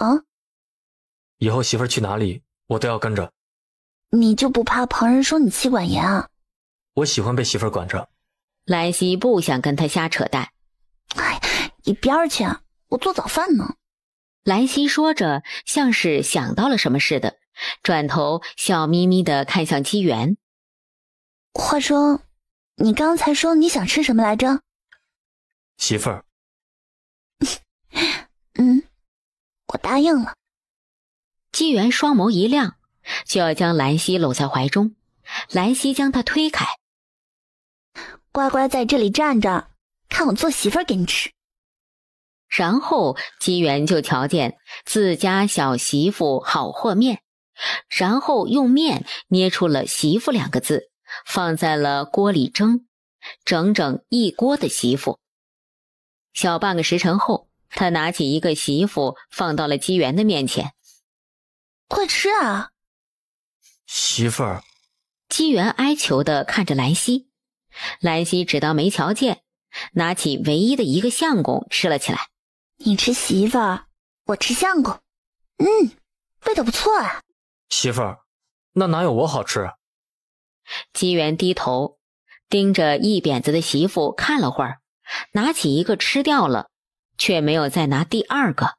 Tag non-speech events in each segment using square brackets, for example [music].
啊！以后媳妇儿去哪里，我都要跟着。你就不怕旁人说你妻管严啊？我喜欢被媳妇儿管着。兰溪不想跟他瞎扯淡。哎，一边儿去！我做早饭呢。兰溪说着，像是想到了什么似的，转头笑眯眯的看向机缘。话说，你刚才说你想吃什么来着？媳妇儿。[laughs] 嗯。我答应了。姬元双眸一亮，就要将兰溪搂在怀中，兰溪将他推开，乖乖在这里站着，看我做媳妇给你吃。然后姬元就瞧见自家小媳妇好和面，然后用面捏出了“媳妇”两个字，放在了锅里蒸，整整一锅的媳妇。小半个时辰后。他拿起一个媳妇，放到了机缘的面前，快吃啊！媳妇儿，机缘哀求的看着兰溪，兰溪只当没瞧见，拿起唯一的一个相公吃了起来。你吃媳妇儿，我吃相公，嗯，味道不错啊。媳妇儿，那哪有我好吃？机缘低头盯着一扁子的媳妇看了会儿，拿起一个吃掉了。却没有再拿第二个，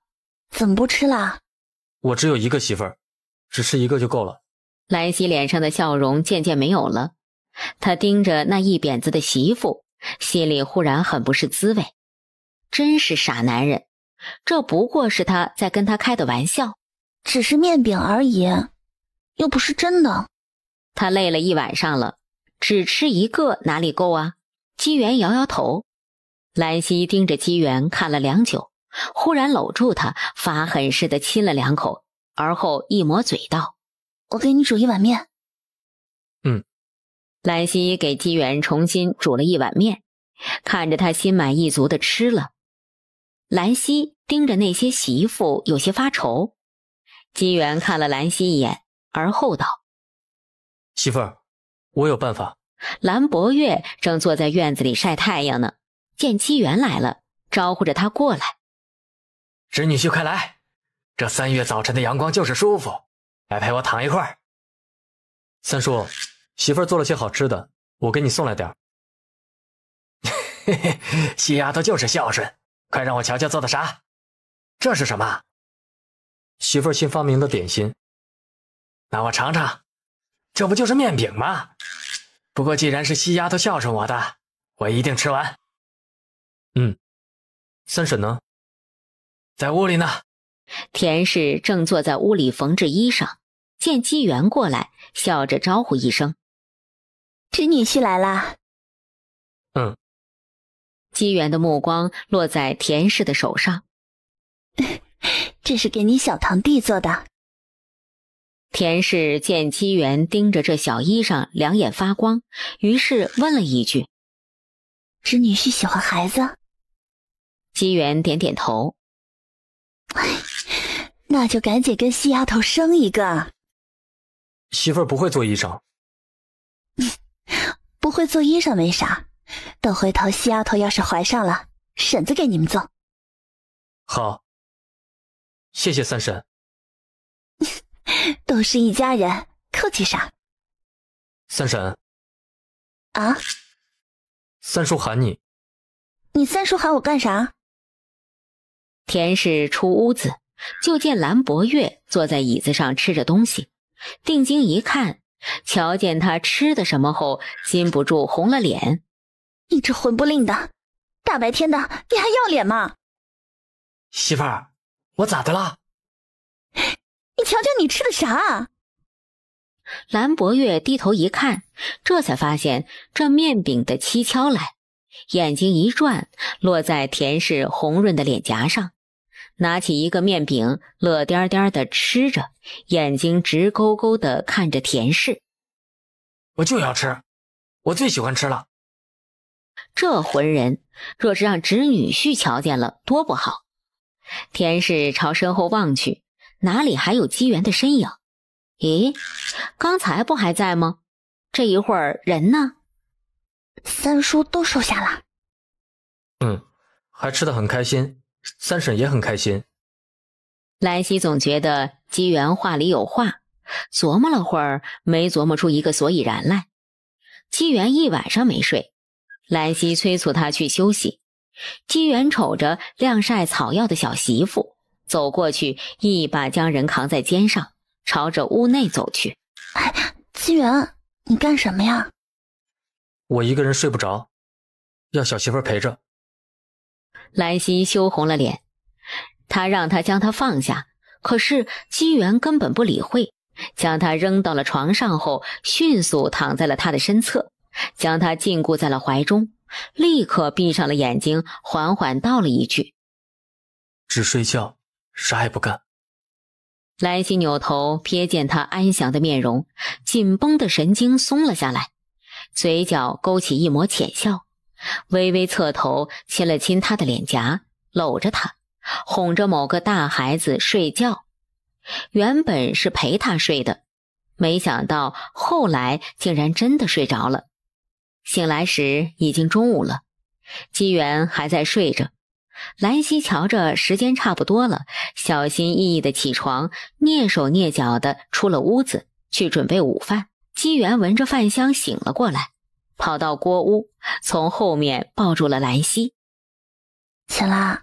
怎么不吃了？我只有一个媳妇儿，只吃一个就够了。兰溪脸上的笑容渐渐没有了，她盯着那一扁子的媳妇，心里忽然很不是滋味。真是傻男人，这不过是他在跟他开的玩笑，只是面饼而已，又不是真的。他累了一晚上了，只吃一个哪里够啊？姬元摇摇头。兰溪盯着姬元看了良久，忽然搂住他，发狠似的亲了两口，而后一抹嘴道：“我给你煮一碗面。”“嗯。”兰溪给姬元重新煮了一碗面，看着他心满意足的吃了。兰溪盯着那些媳妇有些发愁，姬元看了兰溪一眼，而后道：“媳妇儿，我有办法。”兰博月正坐在院子里晒太阳呢。见七元来了，招呼着他过来：“侄女婿，快来！这三月早晨的阳光就是舒服，来陪我躺一会儿。”三叔，媳妇儿做了些好吃的，我给你送来点儿。嘿嘿，西丫头就是孝顺，快让我瞧瞧做的啥。这是什么？媳妇儿新发明的点心。那我尝尝，这不就是面饼吗？不过既然是西丫头孝顺我的，我一定吃完。嗯，三婶呢？在屋里呢。田氏正坐在屋里缝制衣裳，见姬元过来，笑着招呼一声：“侄女婿来啦。”嗯。姬元的目光落在田氏的手上，这是给你小堂弟做的。田氏见姬元盯着这小衣裳，两眼发光，于是问了一句：“侄女婿喜欢孩子？”机元点点头，那就赶紧跟西丫头生一个。媳妇儿不会做衣裳，[laughs] 不会做衣裳没啥，等回头西丫头要是怀上了，婶子给你们做。好，谢谢三婶。[laughs] 都是一家人，客气啥？三婶。啊？三叔喊你。你三叔喊我干啥？田氏出屋子，就见蓝博月坐在椅子上吃着东西，定睛一看，瞧见他吃的什么后，禁不住红了脸：“你这混不吝的，大白天的，你还要脸吗？”媳妇儿，我咋的了？[laughs] 你瞧瞧你吃的啥？蓝博月低头一看，这才发现这面饼的蹊跷来，眼睛一转，落在田氏红润的脸颊上。拿起一个面饼，乐颠颠的吃着，眼睛直勾勾的看着田氏。我就要吃，我最喜欢吃了。这浑人，若是让侄女婿瞧见了，多不好。田氏朝身后望去，哪里还有机缘的身影？咦，刚才不还在吗？这一会儿人呢？三叔都收下了。嗯，还吃的很开心。三婶也很开心。兰溪总觉得姬元话里有话，琢磨了会儿，没琢磨出一个所以然来。姬元一晚上没睡，兰溪催促他去休息。姬元瞅着晾晒草药的小媳妇，走过去一把将人扛在肩上，朝着屋内走去。哎，姬元，你干什么呀？我一个人睡不着，要小媳妇陪着。兰溪羞红了脸，他让他将他放下，可是机缘根本不理会，将他扔到了床上后，迅速躺在了他的身侧，将他禁锢在了怀中，立刻闭上了眼睛，缓缓道了一句：“只睡觉，啥也不干。”兰溪扭头瞥见他安详的面容，紧绷的神经松了下来，嘴角勾起一抹浅笑。微微侧头亲了亲他的脸颊，搂着他，哄着某个大孩子睡觉。原本是陪他睡的，没想到后来竟然真的睡着了。醒来时已经中午了，姬元还在睡着。兰溪瞧着时间差不多了，小心翼翼的起床，蹑手蹑脚的出了屋子去准备午饭。姬元闻着饭香醒了过来。跑到锅屋，从后面抱住了兰溪。起来，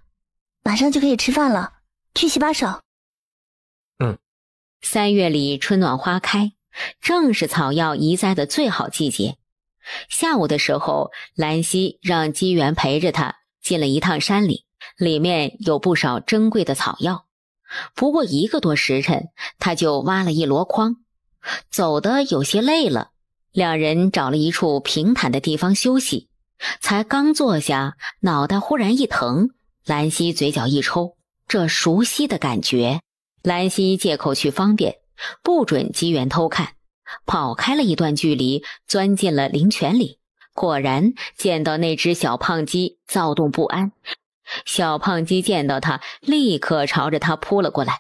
马上就可以吃饭了，去洗把手。嗯。三月里春暖花开，正是草药移栽的最好季节。下午的时候，兰溪让机缘陪着他进了一趟山里，里面有不少珍贵的草药。不过一个多时辰，他就挖了一箩筐，走的有些累了。两人找了一处平坦的地方休息，才刚坐下，脑袋忽然一疼，兰溪嘴角一抽，这熟悉的感觉。兰溪借口去方便，不准机缘偷看，跑开了一段距离，钻进了林泉里。果然见到那只小胖鸡躁动不安，小胖鸡见到他，立刻朝着他扑了过来，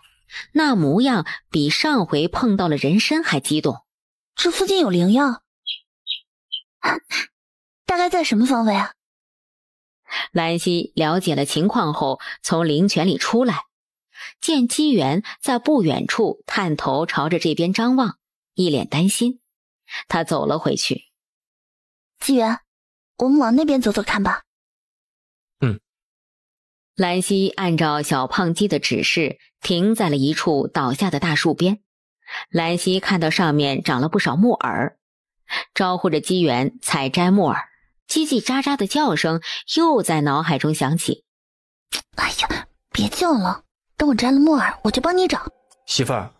那模样比上回碰到了人参还激动。这附近有灵药，大概在什么方位啊？兰溪了解了情况后，从灵泉里出来，见机缘在不远处探头朝着这边张望，一脸担心。他走了回去。机缘，我们往那边走走看吧。嗯。兰溪按照小胖鸡的指示，停在了一处倒下的大树边。兰溪看到上面长了不少木耳，招呼着机缘采摘木耳，叽叽喳喳的叫声又在脑海中响起。哎呀，别叫了，等我摘了木耳，我就帮你找。媳妇儿，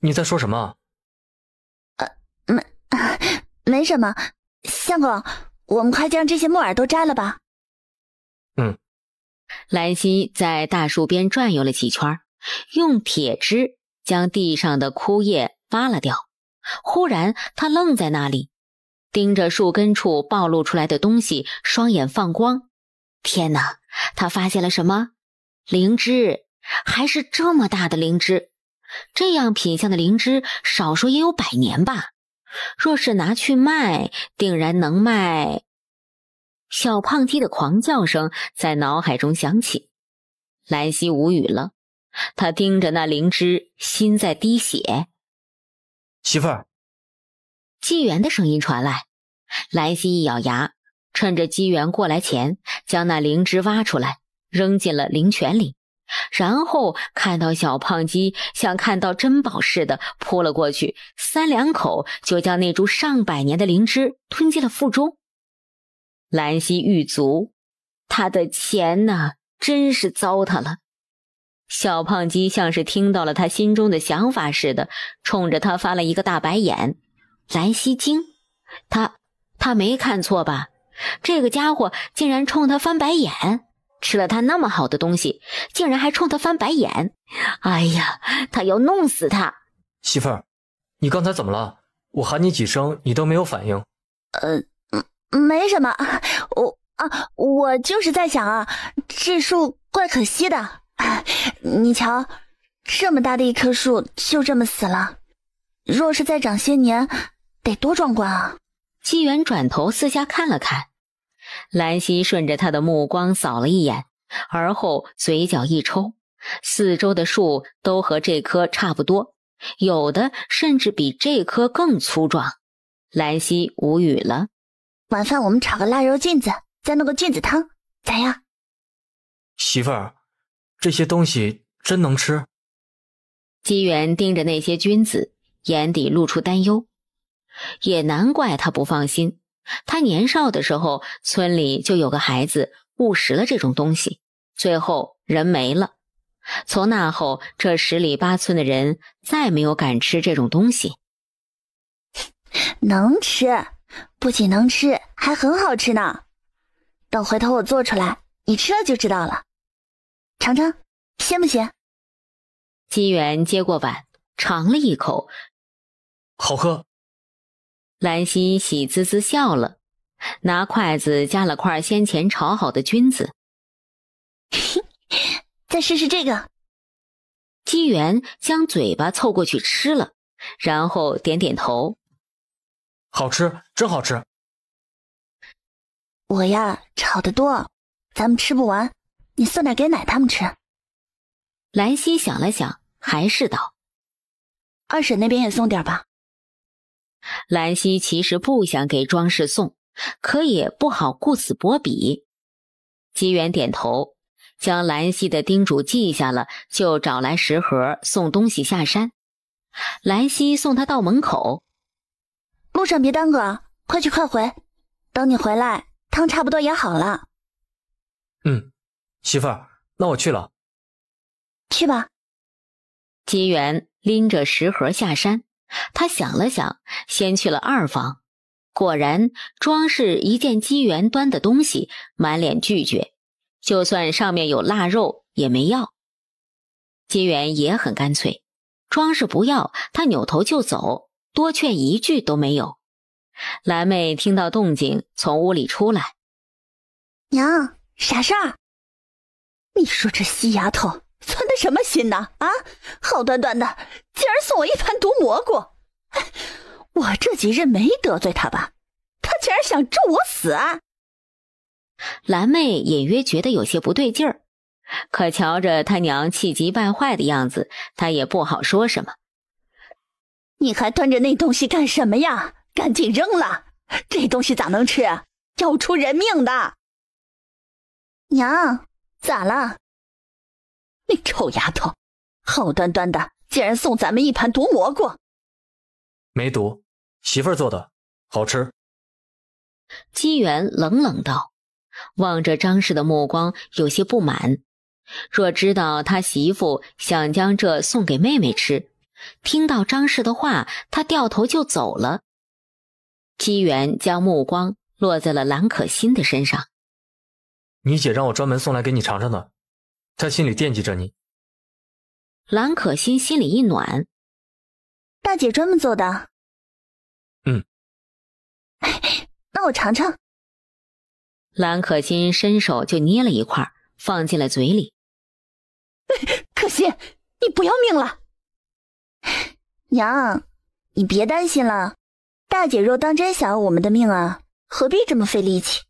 你在说什么？呃，没，[laughs] 没什么。相公，我们快将这些木耳都摘了吧。嗯。兰溪在大树边转悠了几圈，用铁枝。将地上的枯叶扒拉掉，忽然他愣在那里，盯着树根处暴露出来的东西，双眼放光。天哪，他发现了什么？灵芝，还是这么大的灵芝，这样品相的灵芝，少说也有百年吧。若是拿去卖，定然能卖。小胖鸡的狂叫声在脑海中响起，兰溪无语了。他盯着那灵芝，心在滴血。媳妇儿，纪元的声音传来。兰溪一咬牙，趁着纪元过来前，将那灵芝挖出来，扔进了灵泉里。然后看到小胖鸡像看到珍宝似的扑了过去，三两口就将那株上百年的灵芝吞进了腹中。兰溪欲足，他的钱呢？真是糟蹋了。小胖鸡像是听到了他心中的想法似的，冲着他翻了一个大白眼。蓝西京，他他没看错吧？这个家伙竟然冲他翻白眼，吃了他那么好的东西，竟然还冲他翻白眼！哎呀，他要弄死他！媳妇儿，你刚才怎么了？我喊你几声，你都没有反应。呃，没什么，我啊，我就是在想啊，这树怪可惜的。你瞧，这么大的一棵树就这么死了，若是再长些年，得多壮观啊！纪元转头四下看了看，兰溪顺着他的目光扫了一眼，而后嘴角一抽。四周的树都和这棵差不多，有的甚至比这棵更粗壮。兰溪无语了。晚饭我们炒个腊肉菌子，再弄个菌子汤，咋样？媳妇儿。这些东西真能吃？姬元盯着那些君子，眼底露出担忧。也难怪他不放心。他年少的时候，村里就有个孩子误食了这种东西，最后人没了。从那后，这十里八村的人再没有敢吃这种东西。能吃，不仅能吃，还很好吃呢。等回头我做出来，你吃了就知道了。尝尝，鲜不鲜？金元接过碗，尝了一口，好喝。兰心喜滋滋笑了，拿筷子夹了块先前炒好的菌子，[laughs] 再试试这个。姬元将嘴巴凑过去吃了，然后点点头，好吃，真好吃。我呀，炒的多，咱们吃不完。你送点给奶他们吃。兰溪想了想，还是道：“二婶那边也送点吧。”兰溪其实不想给庄氏送，可也不好顾此薄彼。吉远点头，将兰溪的叮嘱记下了，就找来食盒送东西下山。兰溪送他到门口，路上别耽搁，快去快回。等你回来，汤差不多也好了。嗯。媳妇儿，那我去了。去吧。金元拎着食盒下山，他想了想，先去了二房。果然，庄氏一见金元端的东西，满脸拒绝，就算上面有腊肉也没要。金元也很干脆，庄氏不要，他扭头就走，多劝一句都没有。蓝妹听到动静，从屋里出来：“娘，啥事儿？”你说这西丫头存的什么心呢？啊，好端端的，竟然送我一盘毒蘑菇！我这几日没得罪她吧？她竟然想咒我死！啊。蓝妹隐约觉得有些不对劲儿，可瞧着她娘气急败坏的样子，她也不好说什么。你还端着那东西干什么呀？赶紧扔了！这东西咋能吃？要出人命的！娘。咋了？那臭丫头，好端端的竟然送咱们一盘毒蘑菇。没毒，媳妇儿做的，好吃。姬元冷冷道，望着张氏的目光有些不满。若知道他媳妇想将这送给妹妹吃，听到张氏的话，他掉头就走了。姬元将目光落在了兰可心的身上。你姐让我专门送来给你尝尝的，她心里惦记着你。兰可心心里一暖，大姐专门做的。嗯，那我尝尝。兰可心伸手就捏了一块，放进了嘴里。可心，你不要命了？娘，你别担心了，大姐若当真想要我们的命啊，何必这么费力气？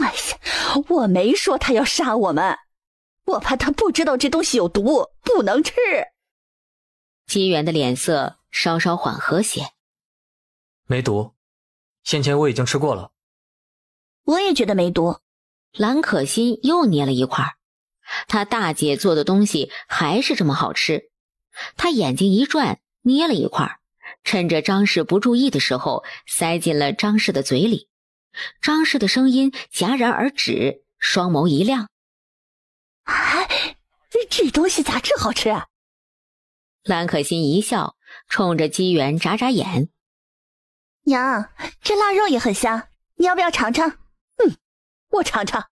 哎呀，我没说他要杀我们，我怕他不知道这东西有毒，不能吃。金元的脸色稍稍缓和些，没毒，先前我已经吃过了。我也觉得没毒。蓝可心又捏了一块，她大姐做的东西还是这么好吃。她眼睛一转，捏了一块，趁着张氏不注意的时候，塞进了张氏的嘴里。张氏的声音戛然而止，双眸一亮：“啊，这东西咋这好吃？”啊？兰可欣一笑，冲着机缘眨眨眼：“娘，这腊肉也很香，你要不要尝尝？”“嗯，我尝尝。”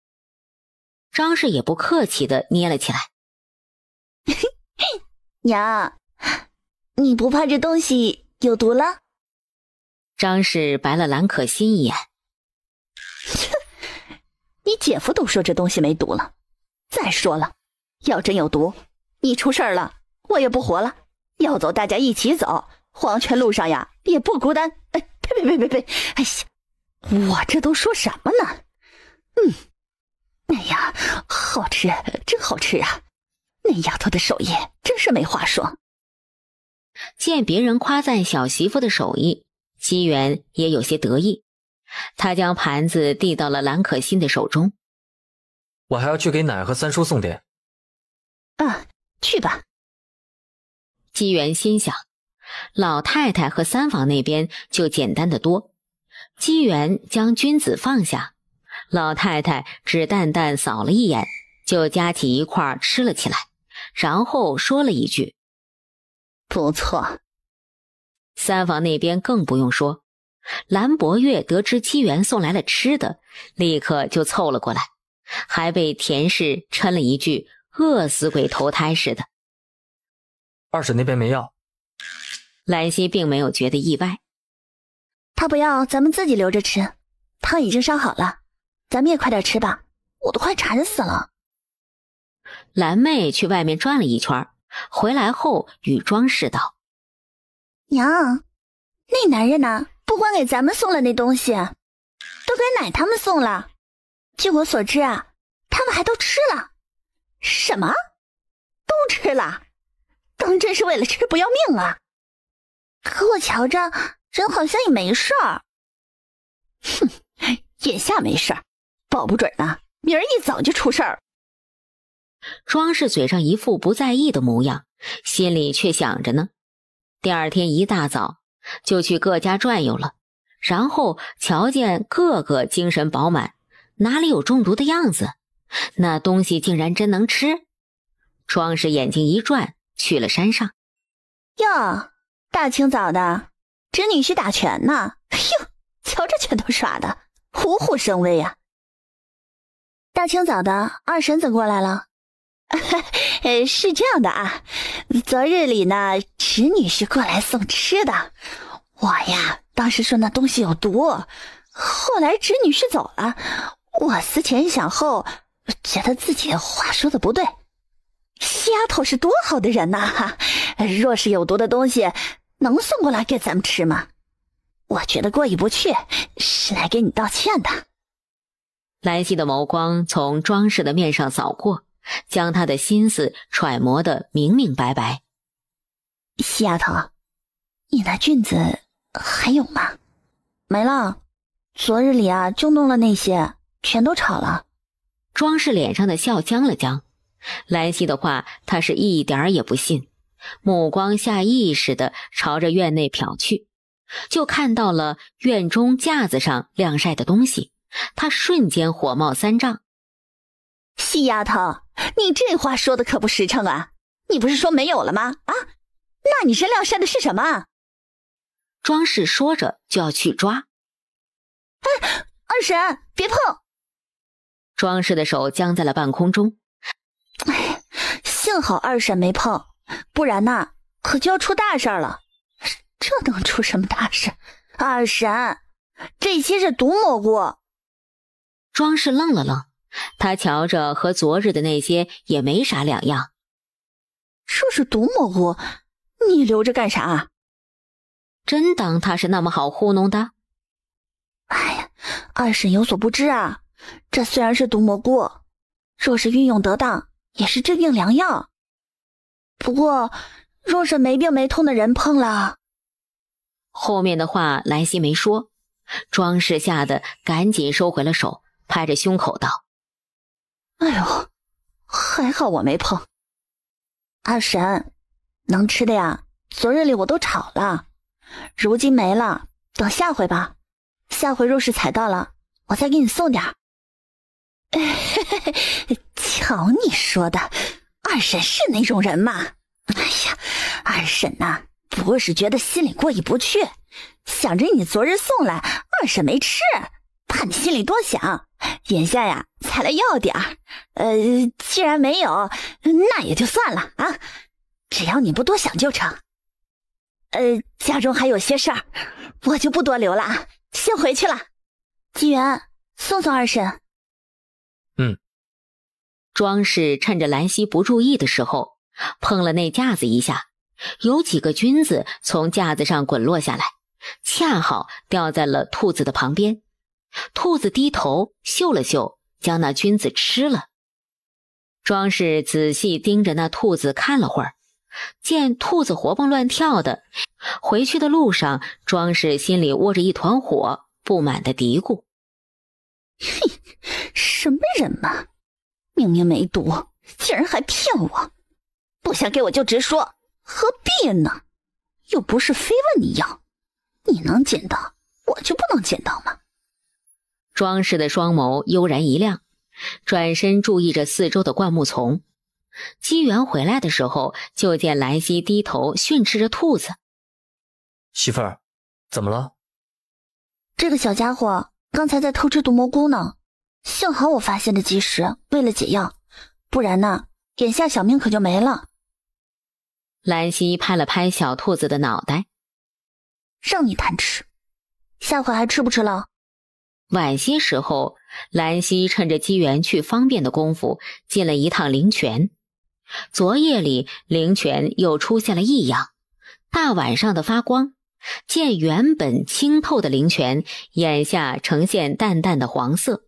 张氏也不客气的捏了起来。[laughs] “娘，你不怕这东西有毒了？”张氏白了兰可欣一眼。你姐夫都说这东西没毒了，再说了，要真有毒，你出事儿了，我也不活了。要走，大家一起走，黄泉路上呀也不孤单。哎，呸呸呸呸呸！哎呀，我这都说什么呢？嗯，哎呀，好吃，真好吃啊！那丫头的手艺真是没话说。见别人夸赞小媳妇的手艺，西元也有些得意。他将盘子递到了兰可欣的手中，我还要去给奶和三叔送点。啊，去吧。机缘心想，老太太和三房那边就简单的多。机缘将君子放下，老太太只淡淡扫了一眼，就夹起一块吃了起来，然后说了一句：“不错。”三房那边更不用说。兰博月得知机缘送来了吃的，立刻就凑了过来，还被田氏嗔了一句“饿死鬼投胎似的”。二婶那边没要，兰溪并没有觉得意外，他不要，咱们自己留着吃。汤已经烧好了，咱们也快点吃吧，我都快馋死了。兰妹去外面转了一圈，回来后与庄氏道：“娘，那男人呢？”不光给咱们送了那东西，都给奶他们送了。据我所知啊，他们还都吃了。什么？都吃了？当真是为了吃不要命啊？可我瞧着人好像也没事儿。哼，眼下没事儿，保不准呢。明儿一早就出事儿。庄氏嘴上一副不在意的模样，心里却想着呢。第二天一大早。就去各家转悠了，然后瞧见个个精神饱满，哪里有中毒的样子？那东西竟然真能吃！庄氏眼睛一转，去了山上。哟，大清早的，侄女婿打拳呢！哟，瞧这拳头耍的，虎虎生威呀！大清早的，二婶怎过来了？[laughs] 是这样的啊，昨日里呢，池女婿过来送吃的，我呀，当时说那东西有毒，后来池女婿走了，我思前想后，觉得自己话说的不对。丫头是多好的人呐，若是有毒的东西，能送过来给咱们吃吗？我觉得过意不去，是来给你道歉的。莱西的眸光从庄氏的面上扫过。将他的心思揣摩的明明白白，西丫头，你那菌子还有吗？没了，昨日里啊就弄了那些，全都炒了。庄氏脸上的笑僵了僵，兰溪的话他是一点儿也不信，目光下意识的朝着院内瞟去，就看到了院中架子上晾晒的东西，他瞬间火冒三丈。细丫头，你这话说的可不实诚啊！你不是说没有了吗？啊，那你身上晒的是什么？庄氏说着就要去抓。哎，二婶，别碰！庄氏的手僵在了半空中。哎，幸好二婶没碰，不然呢，可就要出大事了。这能出什么大事？二婶，这些是毒蘑菇。庄氏愣了愣。他瞧着和昨日的那些也没啥两样。这是毒蘑菇，你留着干啥？真当他是那么好糊弄的？哎呀，二婶有所不知啊，这虽然是毒蘑菇，若是运用得当，也是治病良药。不过，若是没病没痛的人碰了，后面的话兰西没说，庄氏吓得赶紧收回了手，拍着胸口道。哎呦，还好我没碰。二婶，能吃的呀，昨日里我都炒了，如今没了，等下回吧。下回若是采到了，我再给你送点儿。嘿嘿嘿，瞧你说的，二婶是那种人吗？哎呀，二婶呐，不过是觉得心里过意不去，想着你昨日送来，二婶没吃，怕你心里多想。眼下呀，才来要点儿。呃，既然没有，那也就算了啊。只要你不多想就成。呃，家中还有些事儿，我就不多留了啊，先回去了。纪元，送送二婶。嗯。庄氏趁着兰溪不注意的时候，碰了那架子一下，有几个菌子从架子上滚落下来，恰好掉在了兔子的旁边。兔子低头嗅了嗅，将那菌子吃了。庄氏仔细盯着那兔子看了会儿，见兔子活蹦乱跳的，回去的路上，庄氏心里窝着一团火，不满的嘀咕：“哼，什么人嘛！明明没毒，竟然还骗我！不想给我就直说，何必呢？又不是非问你要，你能捡到，我就不能捡到吗？”装饰的双眸悠然一亮，转身注意着四周的灌木丛。机缘回来的时候，就见兰溪低头训斥着兔子：“媳妇儿，怎么了？”“这个小家伙刚才在偷吃毒蘑菇呢，幸好我发现的及时，喂了解药，不然呢，眼下小命可就没了。”兰溪拍了拍小兔子的脑袋：“让你贪吃，下回还吃不吃了？”晚些时候，兰溪趁着机缘去方便的功夫，进了一趟灵泉。昨夜里，灵泉又出现了异样，大晚上的发光。见原本清透的灵泉，眼下呈现淡淡的黄色，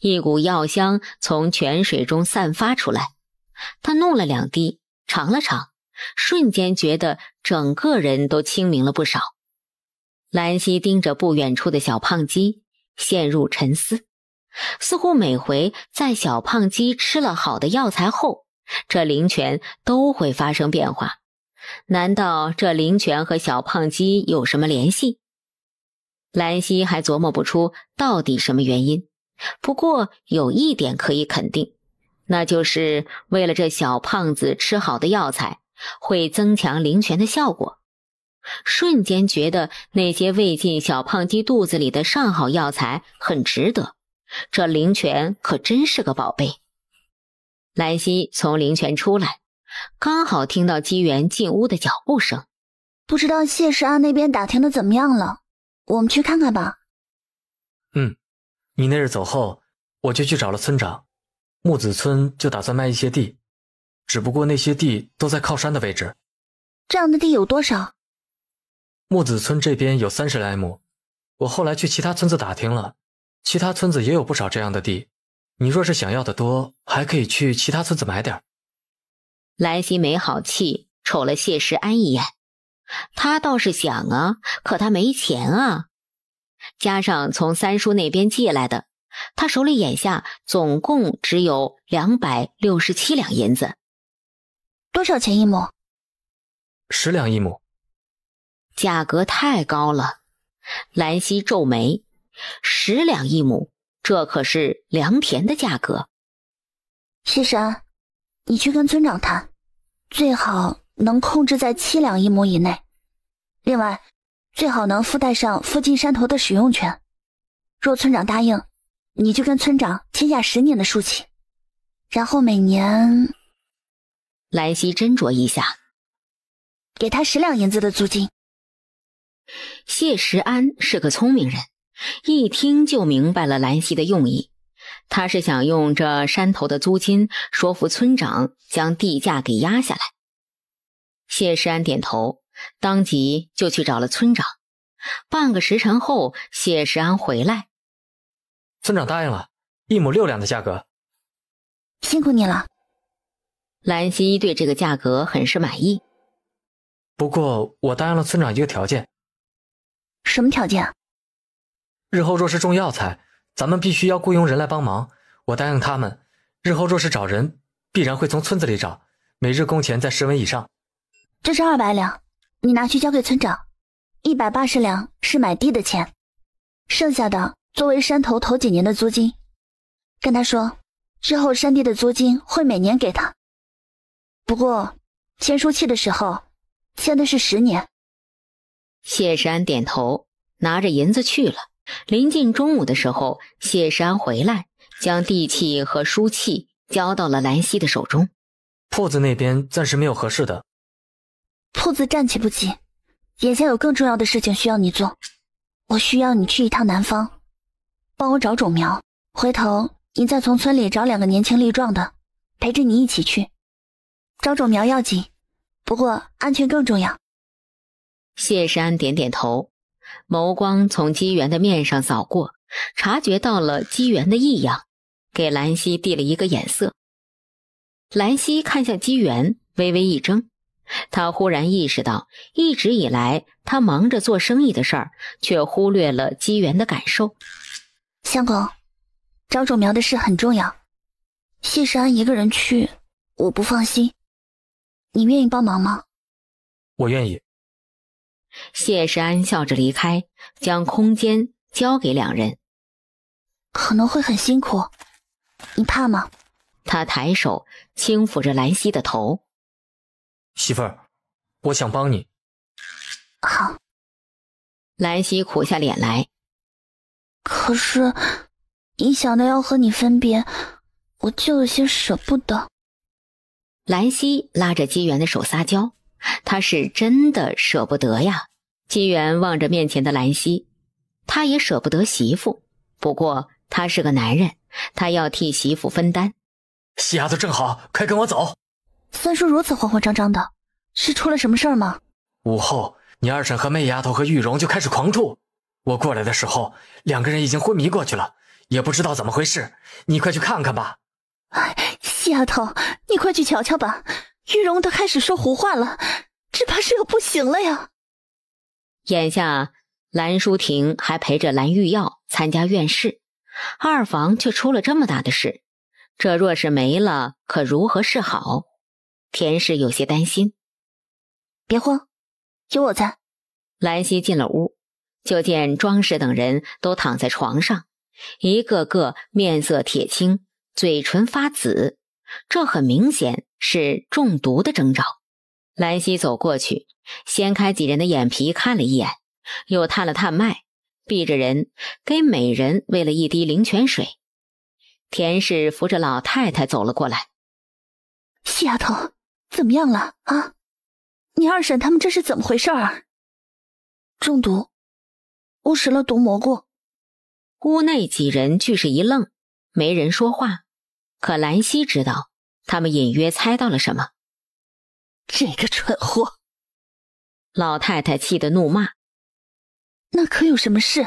一股药香从泉水中散发出来。他弄了两滴，尝了尝，瞬间觉得整个人都清明了不少。兰溪盯着不远处的小胖鸡。陷入沉思，似乎每回在小胖鸡吃了好的药材后，这灵泉都会发生变化。难道这灵泉和小胖鸡有什么联系？兰溪还琢磨不出到底什么原因。不过有一点可以肯定，那就是为了这小胖子吃好的药材，会增强灵泉的效果。瞬间觉得那些喂进小胖鸡肚子里的上好药材很值得，这灵泉可真是个宝贝。兰溪从灵泉出来，刚好听到机缘进屋的脚步声，不知道谢氏安那边打听的怎么样了？我们去看看吧。嗯，你那日走后，我就去找了村长，木子村就打算卖一些地，只不过那些地都在靠山的位置，这样的地有多少？木子村这边有三十来亩，我后来去其他村子打听了，其他村子也有不少这样的地。你若是想要的多，还可以去其他村子买点儿。兰心没好气瞅了谢时安一眼，他倒是想啊，可他没钱啊。加上从三叔那边借来的，他手里眼下总共只有两百六十七两银子。多少钱一亩？十两一亩。价格太高了，兰溪皱眉。十两一亩，这可是良田的价格。西神，你去跟村长谈，最好能控制在七两一亩以内。另外，最好能附带上附近山头的使用权。若村长答应，你就跟村长签下十年的树契，然后每年……兰溪斟酌一下，给他十两银子的租金。谢石安是个聪明人，一听就明白了兰溪的用意。他是想用这山头的租金说服村长将地价给压下来。谢石安点头，当即就去找了村长。半个时辰后，谢石安回来，村长答应了一亩六两的价格。辛苦你了，兰溪对这个价格很是满意。不过我答应了村长一个条件。什么条件？日后若是种药材，咱们必须要雇佣人来帮忙。我答应他们，日后若是找人，必然会从村子里找，每日工钱在十文以上。这是二百两，你拿去交给村长，一百八十两是买地的钱，剩下的作为山头头几年的租金。跟他说，之后山地的租金会每年给他。不过签书契的时候，签的是十年。谢山点头，拿着银子去了。临近中午的时候，谢山回来，将地契和书契交到了兰溪的手中。铺子那边暂时没有合适的。铺子暂且不急，眼下有更重要的事情需要你做。我需要你去一趟南方，帮我找种苗。回头你再从村里找两个年轻力壮的，陪着你一起去。找种苗要紧，不过安全更重要。谢山点点头，眸光从机缘的面上扫过，察觉到了机缘的异样，给兰溪递了一个眼色。兰溪看向机缘，微微一怔，他忽然意识到，一直以来他忙着做生意的事儿，却忽略了机缘的感受。相公，找种苗的事很重要，谢山一个人去我不放心，你愿意帮忙吗？我愿意。谢世安笑着离开，将空间交给两人。可能会很辛苦，你怕吗？他抬手轻抚着兰溪的头。媳妇儿，我想帮你。好。兰溪苦下脸来。可是一想到要和你分别，我就有些舍不得。兰溪拉着机缘的手撒娇，他是真的舍不得呀。金元望着面前的兰溪，他也舍不得媳妇，不过他是个男人，他要替媳妇分担。西丫头，正好，快跟我走。三叔如此慌慌张张的，是出了什么事吗？午后，你二婶和媚丫头和玉荣就开始狂吐，我过来的时候，两个人已经昏迷过去了，也不知道怎么回事。你快去看看吧。西丫头，你快去瞧瞧吧，玉荣都开始说胡话了，只怕是要不行了呀。眼下，兰淑婷还陪着兰玉耀参加院试，二房却出了这么大的事，这若是没了，可如何是好？田氏有些担心。别慌，有我在。兰溪进了屋，就见庄氏等人都躺在床上，一个个面色铁青，嘴唇发紫，这很明显是中毒的征兆。兰溪走过去，掀开几人的眼皮看了一眼，又探了探脉，闭着人给每人喂了一滴灵泉水。田氏扶着老太太走了过来：“西丫头，怎么样了啊？你二婶他们这是怎么回事儿？中毒，误食了毒蘑菇。”屋内几人俱是一愣，没人说话。可兰溪知道，他们隐约猜到了什么。这个蠢货！老太太气得怒骂。那可有什么事？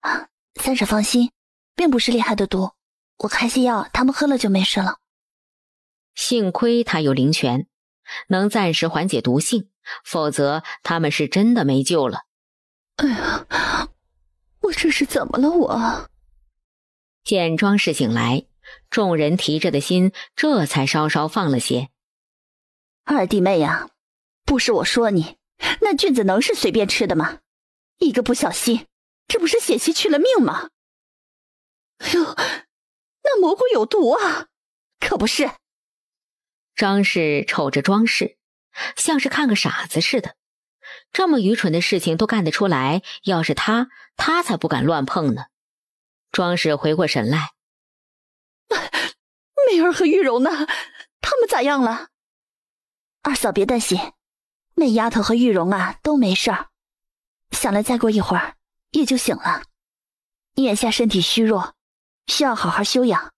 啊，三婶放心，并不是厉害的毒，我开些药，他们喝了就没事了。幸亏他有灵泉，能暂时缓解毒性，否则他们是真的没救了。哎呀，我这是怎么了？我见庄氏醒来，众人提着的心这才稍稍放了些。二弟妹呀，不是我说你，那菌子能是随便吃的吗？一个不小心，这不是险些去了命吗？哎呦，那蘑菇有毒啊！可不是。张氏瞅着庄氏，像是看个傻子似的，这么愚蠢的事情都干得出来，要是他，他才不敢乱碰呢。庄氏回过神来，媚 [laughs] 儿和玉柔呢？他们咋样了？二嫂，别担心，那丫头和玉荣啊都没事儿，想来再过一会儿也就醒了。你眼下身体虚弱，需要好好休养。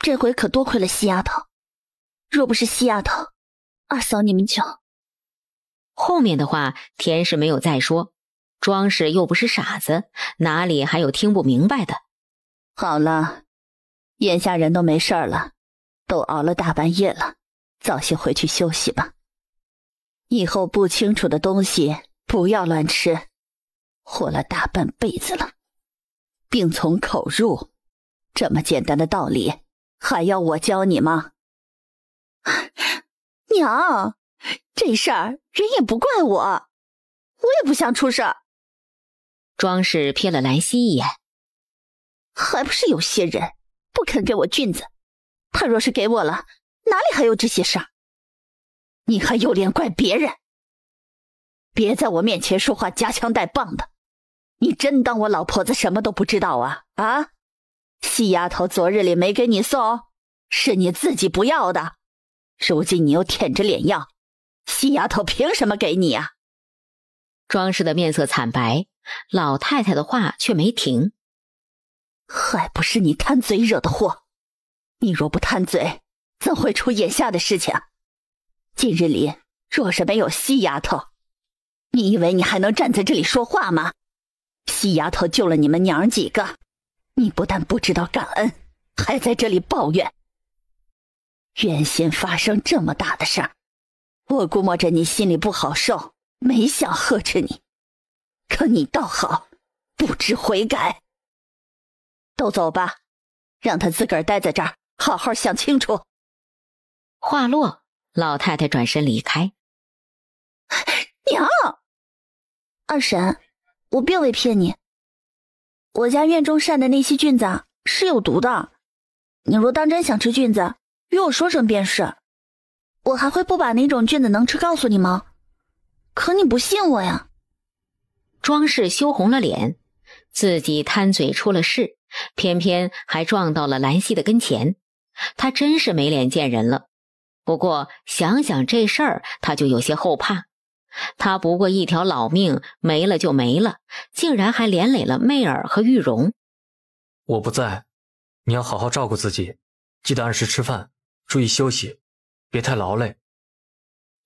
这回可多亏了西丫头，若不是西丫头，二嫂你们就……后面的话，田氏没有再说，庄氏又不是傻子，哪里还有听不明白的？好了，眼下人都没事了，都熬了大半夜了。早些回去休息吧。以后不清楚的东西不要乱吃。活了大半辈子了，病从口入，这么简单的道理还要我教你吗？[laughs] 娘，这事儿人也不怪我，我也不想出事儿。庄氏瞥了兰溪一眼，还不是有些人不肯给我菌子，他若是给我了。哪里还有这些事儿？你还有脸怪别人？别在我面前说话夹枪带棒的！你真当我老婆子什么都不知道啊？啊！细丫头昨日里没给你送，是你自己不要的。如今你又舔着脸要，细丫头凭什么给你啊？庄氏的面色惨白，老太太的话却没停。还不是你贪嘴惹的祸！你若不贪嘴，怎会出眼下的事情？近日里若是没有西丫头，你以为你还能站在这里说话吗？西丫头救了你们娘几个，你不但不知道感恩，还在这里抱怨。原先发生这么大的事儿，我估摸着你心里不好受，没想呵斥你，可你倒好，不知悔改。都走吧，让他自个儿待在这儿，好好想清楚。话落，老太太转身离开。[laughs] 娘，二婶，我并未骗你。我家院中晒的那些菌子是有毒的，你若当真想吃菌子，与我说声便是。我还会不把哪种菌子能吃告诉你吗？可你不信我呀！庄氏羞红了脸，自己贪嘴出了事，偏偏还撞到了兰溪的跟前，他真是没脸见人了。不过想想这事儿，他就有些后怕。他不过一条老命，没了就没了，竟然还连累了妹儿和玉荣。我不在，你要好好照顾自己，记得按时吃饭，注意休息，别太劳累。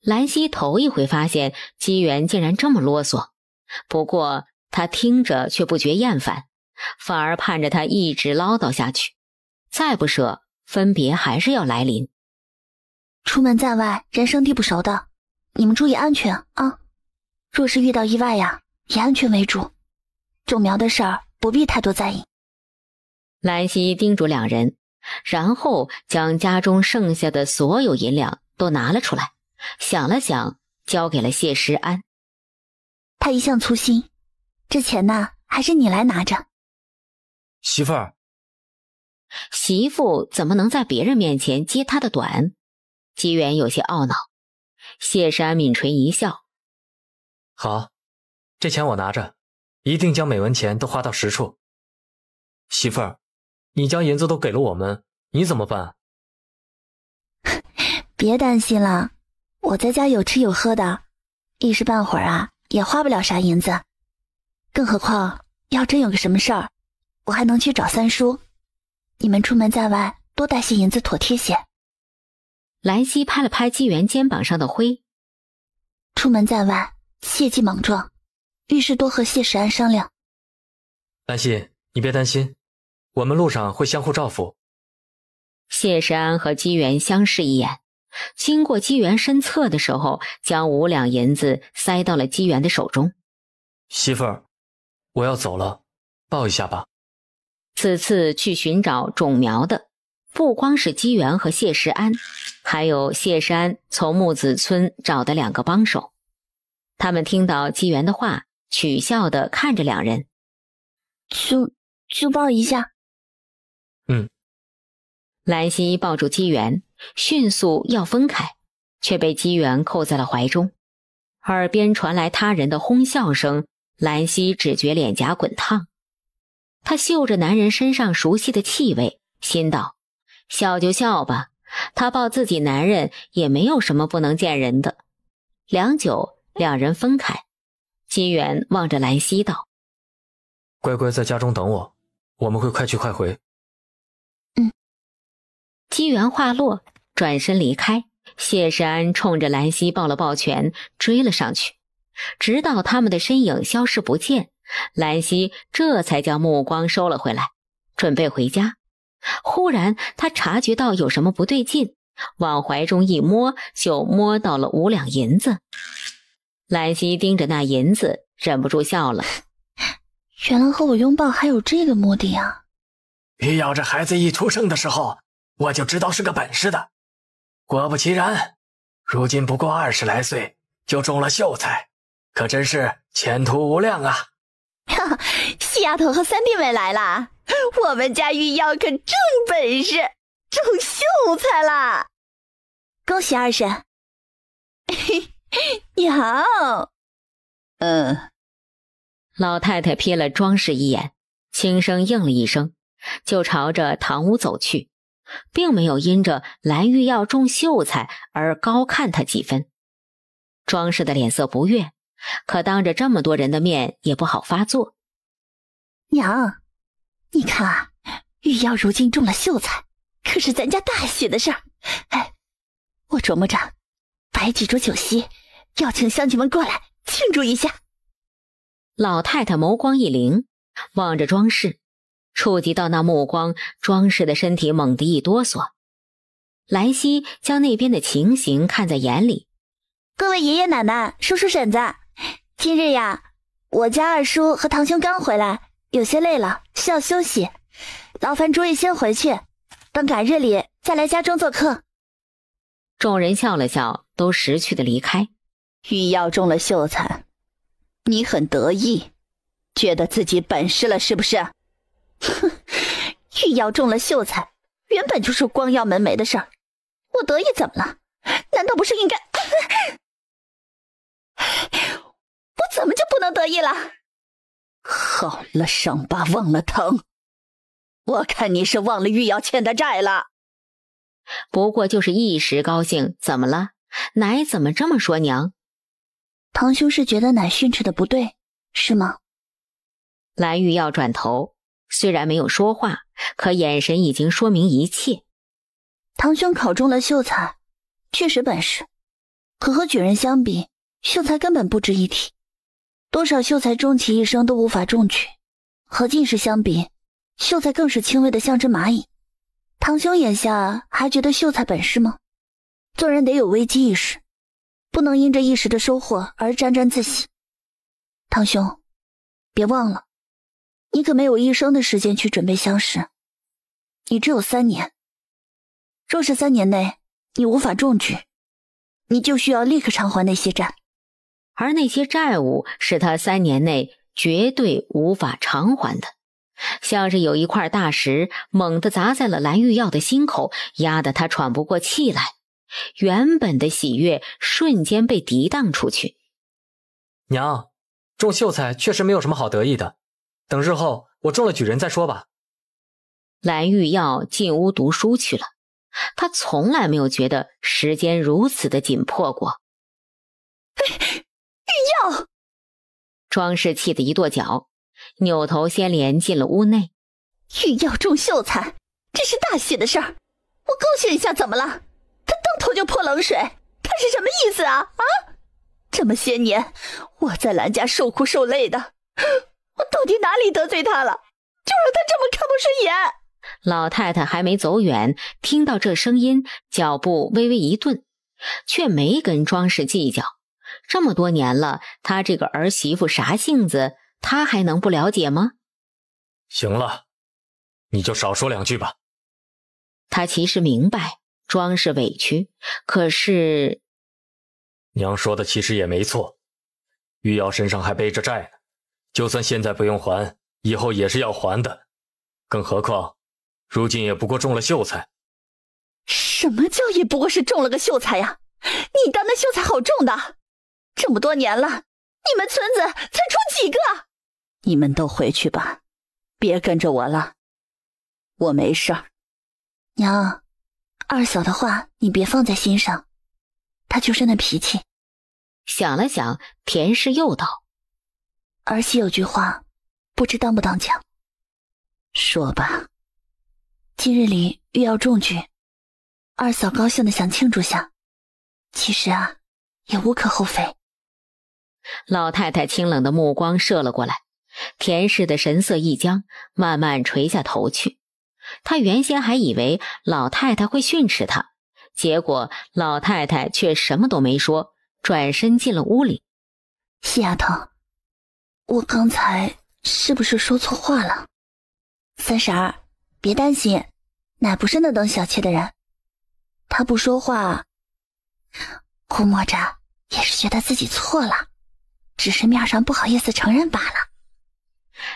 兰溪头一回发现机缘竟然这么啰嗦，不过他听着却不觉厌烦，反而盼着他一直唠叨下去。再不舍，分别还是要来临。出门在外，人生地不熟的，你们注意安全啊！若是遇到意外呀，以安全为主。种苗的事儿不必太多在意。兰溪叮嘱两人，然后将家中剩下的所有银两都拿了出来，想了想，交给了谢时安。他一向粗心，这钱呢，还是你来拿着。媳妇儿，媳妇怎么能在别人面前揭他的短？吉缘有些懊恼，谢山抿唇一笑：“好，这钱我拿着，一定将每文钱都花到实处。媳妇儿，你将银子都给了我们，你怎么办？” [laughs] 别担心了，我在家有吃有喝的，一时半会儿啊也花不了啥银子。更何况要真有个什么事儿，我还能去找三叔。你们出门在外，多带些银子妥帖些。兰希拍了拍机缘肩膀上的灰。出门在外，切忌莽撞，遇事多和谢时安商量。兰希，你别担心，我们路上会相互照拂。谢时安和机缘相视一眼，经过机缘身侧的时候，将五两银子塞到了机缘的手中。媳妇儿，我要走了，抱一下吧。此次去寻找种苗的，不光是机缘和谢时安。还有谢山从木子村找的两个帮手，他们听到机缘的话，取笑的看着两人。就就抱一下。嗯。兰溪抱住机缘，迅速要分开，却被机缘扣在了怀中。耳边传来他人的哄笑声，兰溪只觉脸颊滚烫。他嗅着男人身上熟悉的气味，心道：笑就笑吧。他抱自己男人也没有什么不能见人的。良久，两人分开。金元望着兰溪道：“乖乖在家中等我，我们会快去快回。”“嗯。”姬元话落，转身离开。谢世安冲着兰溪抱了抱拳，追了上去。直到他们的身影消失不见，兰溪这才将目光收了回来，准备回家。忽然，他察觉到有什么不对劲，往怀中一摸，就摸到了五两银子。兰溪盯着那银子，忍不住笑了。[laughs] 原来和我拥抱还有这个目的啊！一咬这孩子一出生的时候，我就知道是个本事的。果不其然，如今不过二十来岁就中了秀才，可真是前途无量啊！哈，[laughs] 西丫头和三弟妹来啦，[laughs] 我们家玉耀可正本事，种秀才啦！恭喜二婶！[laughs] 你好。嗯，老太太瞥了庄氏一眼，轻声应了一声，就朝着堂屋走去，并没有因着蓝玉要中秀才而高看他几分。庄氏的脸色不悦。可当着这么多人的面，也不好发作。娘，你看啊，玉瑶如今中了秀才，可是咱家大喜的事儿。哎，我琢磨着摆几桌酒席，要请乡亲们过来庆祝一下。老太太眸光一凌，望着庄氏，触及到那目光，庄氏的身体猛地一哆嗦。兰西将那边的情形看在眼里，各位爷爷奶奶、叔叔婶子。今日呀，我家二叔和堂兄刚回来，有些累了，需要休息。劳烦诸位先回去，等改日里再来家中做客。众人笑了笑，都识趣的离开。玉瑶中了秀才，你很得意，觉得自己本事了是不是？哼，玉瑶中了秀才，原本就是光耀门楣的事儿，我得意怎么了？难道不是应该？我怎么就不能得意了？好了，伤疤忘了疼，我看你是忘了玉瑶欠的债了。不过就是一时高兴，怎么了？奶怎么这么说？娘，堂兄是觉得奶训斥的不对，是吗？蓝玉瑶转头，虽然没有说话，可眼神已经说明一切。堂兄考中了秀才，确实本事，可和举人相比，秀才根本不值一提。多少秀才终其一生都无法中举，和进士相比，秀才更是轻微的像只蚂蚁。堂兄，眼下还觉得秀才本事吗？做人得有危机意识，不能因这一时的收获而沾沾自喜。堂兄，别忘了，你可没有一生的时间去准备乡试，你只有三年。若是三年内你无法中举，你就需要立刻偿还那些债。而那些债务是他三年内绝对无法偿还的，像是有一块大石猛地砸在了蓝玉耀的心口，压得他喘不过气来。原本的喜悦瞬间被涤荡出去。娘，中秀才确实没有什么好得意的，等日后我中了举人再说吧。蓝玉耀进屋读书去了，他从来没有觉得时间如此的紧迫过。[laughs] 欲要，庄氏气得一跺脚，扭头先连进了屋内。玉药中秀才，这是大喜的事儿，我高兴一下怎么了？他当头就泼冷水，他是什么意思啊？啊！这么些年，我在兰家受苦受累的，[gasps] 我到底哪里得罪他了，就让他这么看不顺眼？老太太还没走远，听到这声音，脚步微微一顿，却没跟庄氏计较。这么多年了，他这个儿媳妇啥性子，他还能不了解吗？行了，你就少说两句吧。他其实明白，装是委屈，可是娘说的其实也没错。玉瑶身上还背着债呢，就算现在不用还，以后也是要还的。更何况，如今也不过中了秀才。什么叫也不过是中了个秀才呀？你当那秀才好中的？这么多年了，你们村子才出几个？你们都回去吧，别跟着我了。我没事儿。娘，二嫂的话你别放在心上，她就是那脾气。想了想，田氏又道：“儿媳有句话，不知当不当讲。说吧。今日里遇要中举，二嫂高兴的想庆祝下，其实啊，也无可厚非。”老太太清冷的目光射了过来，田氏的神色一僵，慢慢垂下头去。她原先还以为老太太会训斥她，结果老太太却什么都没说，转身进了屋里。细丫头，我刚才是不是说错话了？三婶儿，别担心，奶不是那等小气的人。她不说话，估摸着也是觉得自己错了。只是面上不好意思承认罢了。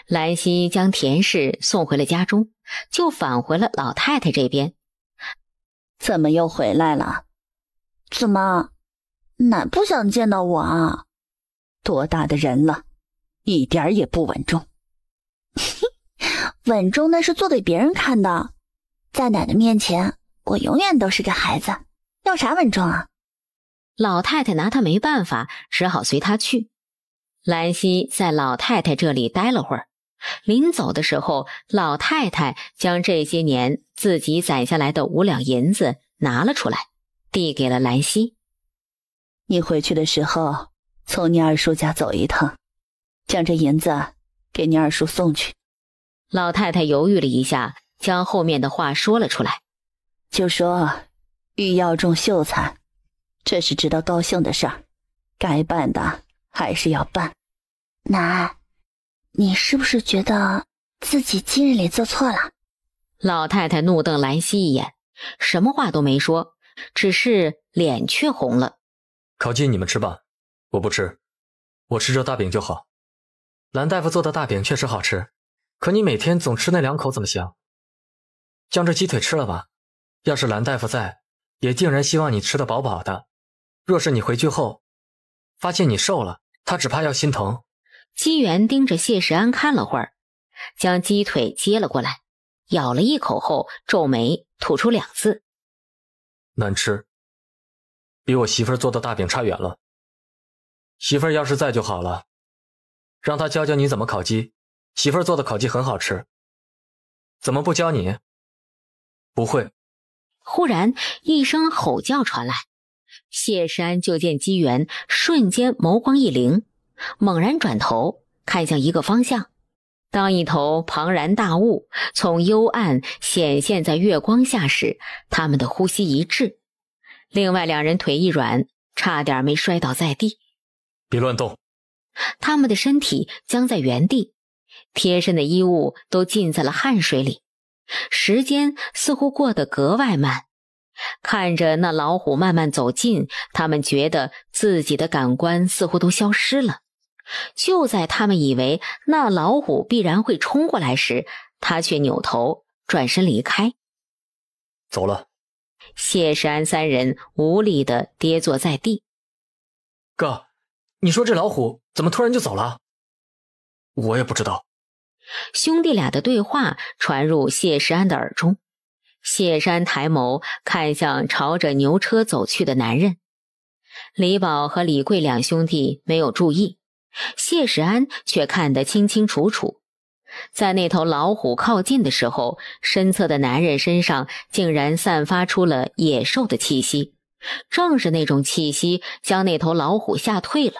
兰溪将田氏送回了家中，就返回了老太太这边。怎么又回来了？怎么，奶不想见到我啊？多大的人了，一点也不稳重。[laughs] 稳重那是做给别人看的，在奶奶面前，我永远都是个孩子，要啥稳重啊？老太太拿她没办法，只好随她去。兰溪在老太太这里待了会儿，临走的时候，老太太将这些年自己攒下来的五两银子拿了出来，递给了兰溪：“你回去的时候，从你二叔家走一趟，将这银子给你二叔送去。”老太太犹豫了一下，将后面的话说了出来：“就说，玉要中秀才，这是值得高兴的事儿，该办的还是要办。”奶，你是不是觉得自己今日里做错了？老太太怒瞪兰溪一眼，什么话都没说，只是脸却红了。烤鸡你们吃吧，我不吃，我吃这大饼就好。兰大夫做的大饼确实好吃，可你每天总吃那两口怎么行？将这鸡腿吃了吧，要是兰大夫在，也定然希望你吃得饱饱的。若是你回去后发现你瘦了，他只怕要心疼。机缘盯着谢时安看了会儿，将鸡腿接了过来，咬了一口后皱眉，吐出两字：“难吃。”比我媳妇做的大饼差远了。媳妇要是在就好了，让他教教你怎么烤鸡。媳妇做的烤鸡很好吃，怎么不教你？不会。忽然一声吼叫传来，谢时安就见机缘瞬间眸光一凌。猛然转头看向一个方向，当一头庞然大物从幽暗显现在月光下时，他们的呼吸一滞，另外两人腿一软，差点没摔倒在地。别乱动！他们的身体僵在原地，贴身的衣物都浸在了汗水里。时间似乎过得格外慢，看着那老虎慢慢走近，他们觉得自己的感官似乎都消失了。就在他们以为那老虎必然会冲过来时，他却扭头转身离开，走了。谢世安三人无力的跌坐在地。哥，你说这老虎怎么突然就走了？我也不知道。兄弟俩的对话传入谢世安的耳中，谢山抬眸看向朝着牛车走去的男人，李宝和李贵两兄弟没有注意。谢世安却看得清清楚楚，在那头老虎靠近的时候，身侧的男人身上竟然散发出了野兽的气息，正是那种气息将那头老虎吓退了。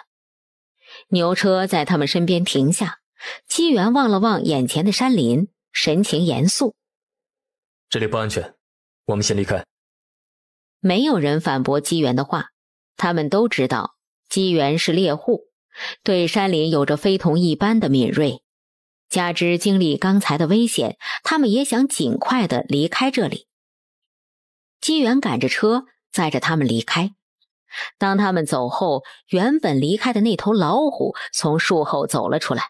牛车在他们身边停下，机缘望了望眼前的山林，神情严肃：“这里不安全，我们先离开。”没有人反驳机缘的话，他们都知道机缘是猎户。对山林有着非同一般的敏锐，加之经历刚才的危险，他们也想尽快的离开这里。金元赶着车载着他们离开。当他们走后，原本离开的那头老虎从树后走了出来，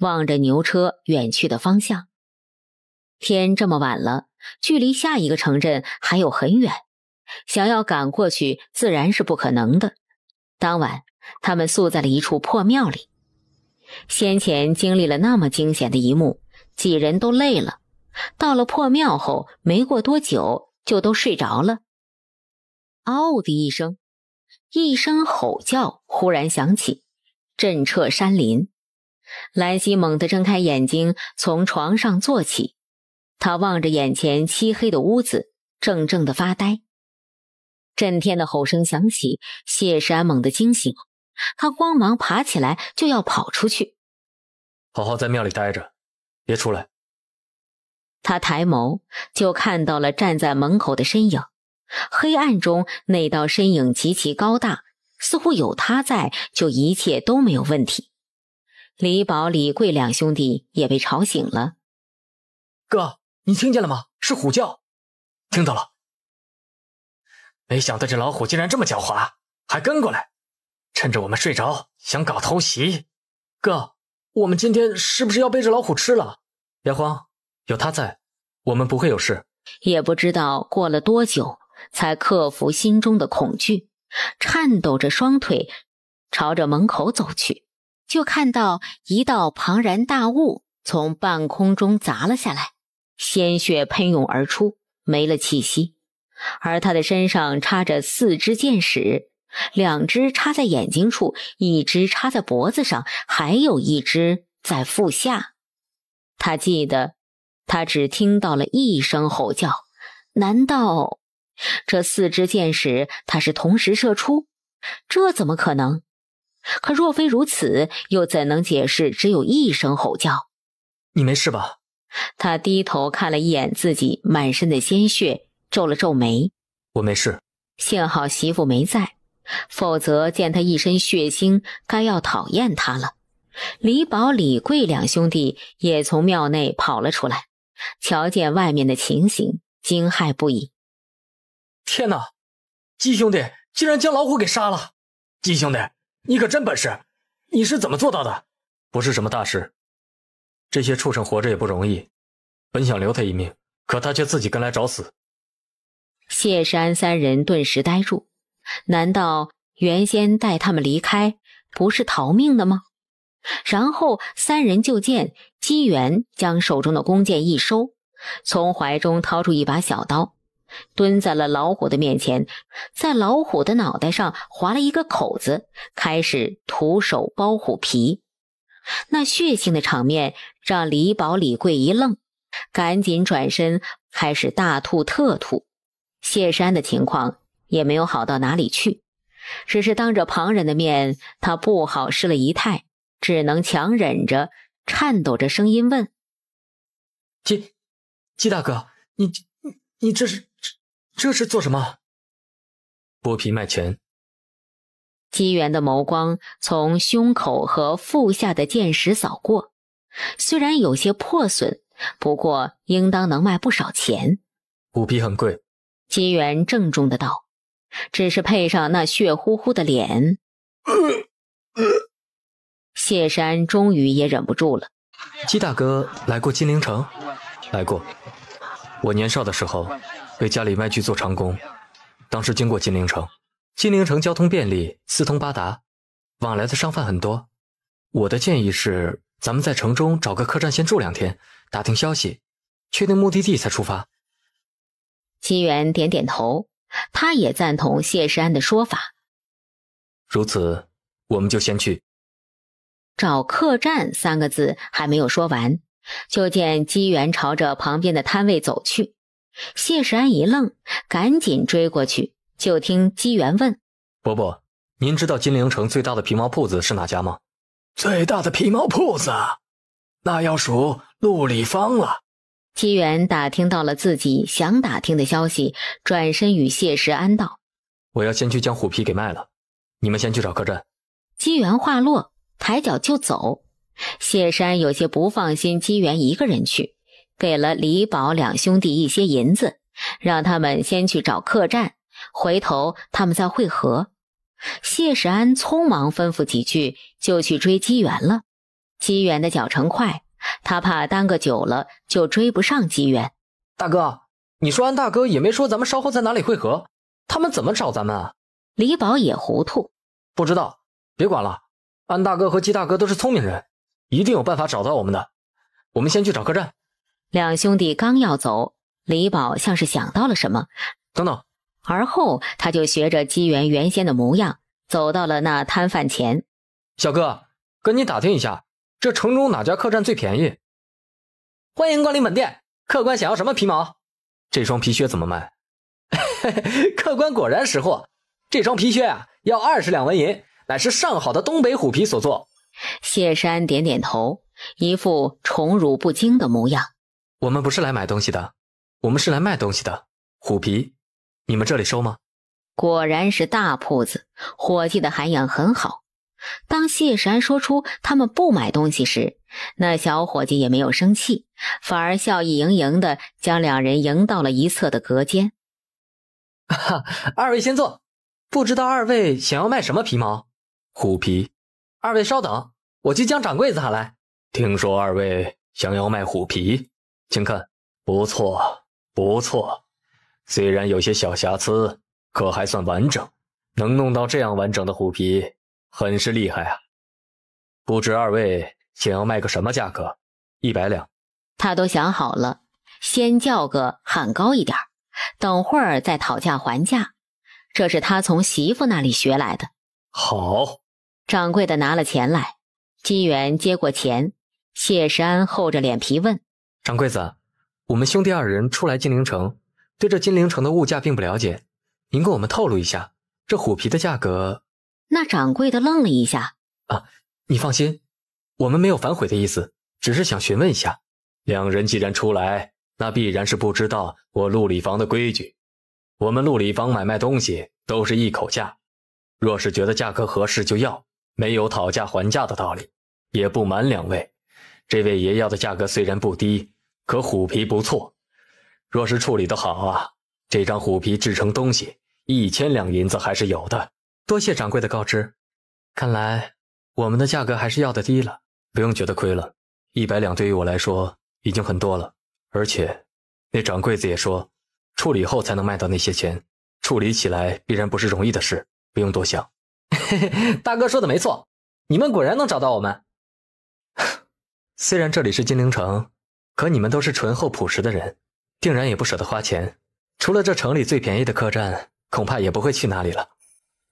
望着牛车远去的方向。天这么晚了，距离下一个城镇还有很远，想要赶过去自然是不可能的。当晚。他们宿在了一处破庙里。先前经历了那么惊险的一幕，几人都累了。到了破庙后，没过多久就都睡着了。嗷的一声，一声吼叫忽然响起，震彻山林。兰溪猛地睁开眼睛，从床上坐起。他望着眼前漆黑的屋子，怔怔的发呆。震天的吼声响起，谢山猛地惊醒。他慌忙爬起来，就要跑出去。好好在庙里待着，别出来。他抬眸就看到了站在门口的身影，黑暗中那道身影极其高大，似乎有他在，就一切都没有问题。李宝、李贵两兄弟也被吵醒了。哥，你听见了吗？是虎叫。听到了。没想到这老虎竟然这么狡猾，还跟过来。趁着我们睡着，想搞偷袭，哥，我们今天是不是要被这老虎吃了？别慌，有他在，我们不会有事。也不知道过了多久，才克服心中的恐惧，颤抖着双腿朝着门口走去，就看到一道庞然大物从半空中砸了下来，鲜血喷涌而出，没了气息，而他的身上插着四支箭矢。两只插在眼睛处，一只插在脖子上，还有一只在腹下。他记得，他只听到了一声吼叫。难道这四支箭矢他是同时射出？这怎么可能？可若非如此，又怎能解释只有一声吼叫？你没事吧？他低头看了一眼自己满身的鲜血，皱了皱眉。我没事，幸好媳妇没在。否则，见他一身血腥，该要讨厌他了。李宝、李贵两兄弟也从庙内跑了出来，瞧见外面的情形，惊骇不已。天哪！姬兄弟竟然将老虎给杀了！姬兄弟，你可真本事！你是怎么做到的？不是什么大事。这些畜生活着也不容易，本想留他一命，可他却自己跟来找死。谢山三人顿时呆住。难道原先带他们离开不是逃命的吗？然后三人就见姬元将手中的弓箭一收，从怀中掏出一把小刀，蹲在了老虎的面前，在老虎的脑袋上划了一个口子，开始徒手剥虎皮。那血腥的场面让李宝、李贵一愣，赶紧转身开始大吐特吐。谢山的情况。也没有好到哪里去，只是当着旁人的面，他不好失了仪态，只能强忍着，颤抖着声音问：“季季大哥，你你你这是这这是做什么？剥皮卖钱。”机元的眸光从胸口和腹下的剑石扫过，虽然有些破损，不过应当能卖不少钱。五皮很贵，机元郑重的道。只是配上那血乎乎的脸，谢山终于也忍不住了。姬大哥来过金陵城，来过。我年少的时候为家里卖去做长工，当时经过金陵城。金陵城交通便利，四通八达，往来的商贩很多。我的建议是，咱们在城中找个客栈先住两天，打听消息，确定目的地才出发。姬元点点头。他也赞同谢世安的说法，如此，我们就先去。找客栈三个字还没有说完，就见机缘朝着旁边的摊位走去。谢世安一愣，赶紧追过去，就听机缘问：“伯伯，您知道金陵城最大的皮毛铺子是哪家吗？”最大的皮毛铺子，那要数陆里方了。机缘打听到了自己想打听的消息，转身与谢石安道：“我要先去将虎皮给卖了，你们先去找客栈。”机缘话落，抬脚就走。谢山有些不放心机缘一个人去，给了李宝两兄弟一些银子，让他们先去找客栈，回头他们再会合。谢石安匆忙吩咐几句，就去追机缘了。机缘的脚程快。他怕耽搁久了就追不上机缘，大哥，你说安大哥也没说咱们稍后在哪里会合，他们怎么找咱们？啊？李宝也糊涂，不知道，别管了。安大哥和姬大哥都是聪明人，一定有办法找到我们的。我们先去找客栈。两兄弟刚要走，李宝像是想到了什么，等等。而后他就学着机缘原先的模样，走到了那摊贩前，小哥，跟你打听一下。这城中哪家客栈最便宜？欢迎光临本店，客官想要什么皮毛？这双皮靴怎么卖？[laughs] 客官果然识货，这双皮靴啊，要二十两纹银，乃是上好的东北虎皮所做。谢山点点头，一副宠辱不惊的模样。我们不是来买东西的，我们是来卖东西的。虎皮，你们这里收吗？果然是大铺子，伙计的涵养很好。当谢山安说出他们不买东西时，那小伙计也没有生气，反而笑意盈盈地将两人迎到了一侧的隔间。[laughs] 哈、二位先坐，不知道二位想要卖什么皮毛？虎皮。二位稍等，我去将掌柜子喊来。听说二位想要卖虎皮，请看，不错不错，虽然有些小瑕疵，可还算完整。能弄到这样完整的虎皮。很是厉害啊！不知二位想要卖个什么价格？一百两。他都想好了，先叫个喊高一点，等会儿再讨价还价。这是他从媳妇那里学来的。好。掌柜的拿了钱来，金元接过钱，谢山厚着脸皮问：“掌柜子，我们兄弟二人初来金陵城，对这金陵城的物价并不了解，您给我们透露一下这虎皮的价格。”那掌柜的愣了一下，啊，你放心，我们没有反悔的意思，只是想询问一下。两人既然出来，那必然是不知道我陆里房的规矩。我们陆里房买卖东西都是一口价，若是觉得价格合适就要，没有讨价还价的道理。也不瞒两位，这位爷要的价格虽然不低，可虎皮不错，若是处理的好啊，这张虎皮制成东西，一千两银子还是有的。多谢掌柜的告知，看来我们的价格还是要的低了，不用觉得亏了。一百两对于我来说已经很多了，而且那掌柜子也说，处理后才能卖到那些钱，处理起来必然不是容易的事，不用多想。[laughs] 大哥说的没错，你们果然能找到我们。[laughs] 虽然这里是金陵城，可你们都是淳厚朴实的人，定然也不舍得花钱。除了这城里最便宜的客栈，恐怕也不会去哪里了。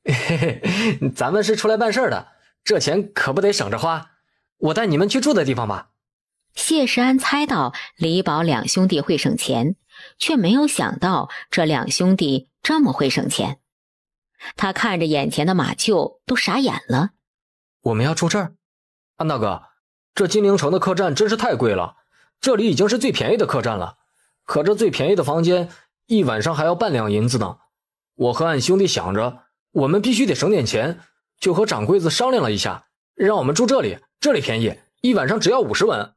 嘿嘿，咱们是出来办事儿的，这钱可不得省着花。我带你们去住的地方吧。谢世安猜到李宝两兄弟会省钱，却没有想到这两兄弟这么会省钱。他看着眼前的马厩，都傻眼了。我们要住这儿？安大哥，这金陵城的客栈真是太贵了。这里已经是最便宜的客栈了，可这最便宜的房间一晚上还要半两银子呢。我和俺兄弟想着。我们必须得省点钱，就和掌柜子商量了一下，让我们住这里，这里便宜，一晚上只要五十文。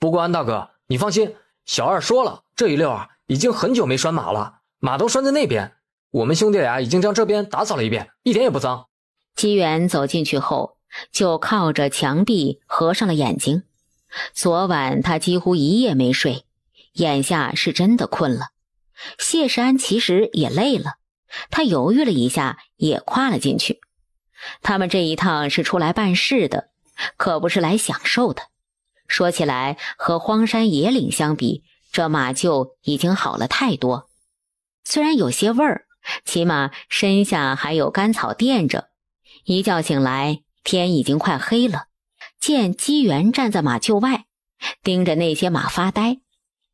不过安大哥，你放心，小二说了，这一溜啊，已经很久没拴马了，马都拴在那边。我们兄弟俩已经将这边打扫了一遍，一点也不脏。机缘走进去后，就靠着墙壁合上了眼睛。昨晚他几乎一夜没睡，眼下是真的困了。谢世安其实也累了。他犹豫了一下，也跨了进去。他们这一趟是出来办事的，可不是来享受的。说起来，和荒山野岭相比，这马厩已经好了太多。虽然有些味儿，起码身下还有干草垫着。一觉醒来，天已经快黑了。见机缘站在马厩外，盯着那些马发呆，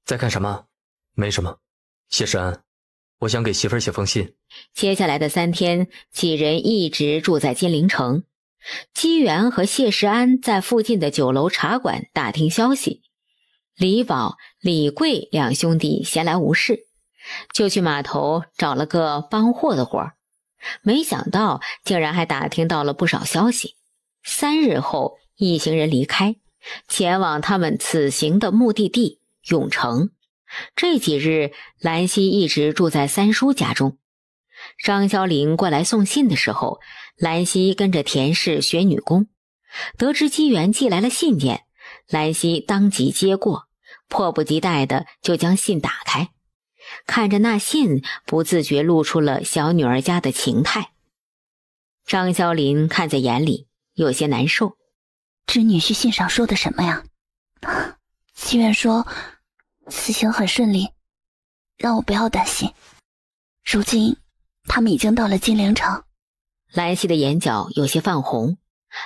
在干什么？没什么，谢世安，我想给媳妇儿写封信。接下来的三天，几人一直住在金陵城。姬元和谢世安在附近的酒楼、茶馆打听消息。李宝、李贵两兄弟闲来无事，就去码头找了个搬货的活儿。没想到，竟然还打听到了不少消息。三日后，一行人离开，前往他们此行的目的地永城。这几日，兰溪一直住在三叔家中。张肖林过来送信的时候，兰溪跟着田氏学女工，得知机缘寄来了信件，兰溪当即接过，迫不及待的就将信打开，看着那信，不自觉露出了小女儿家的情态。张肖林看在眼里，有些难受。侄女婿信上说的什么呀？机 [laughs] 缘说此行很顺利，让我不要担心。如今。他们已经到了金陵城，兰溪的眼角有些泛红，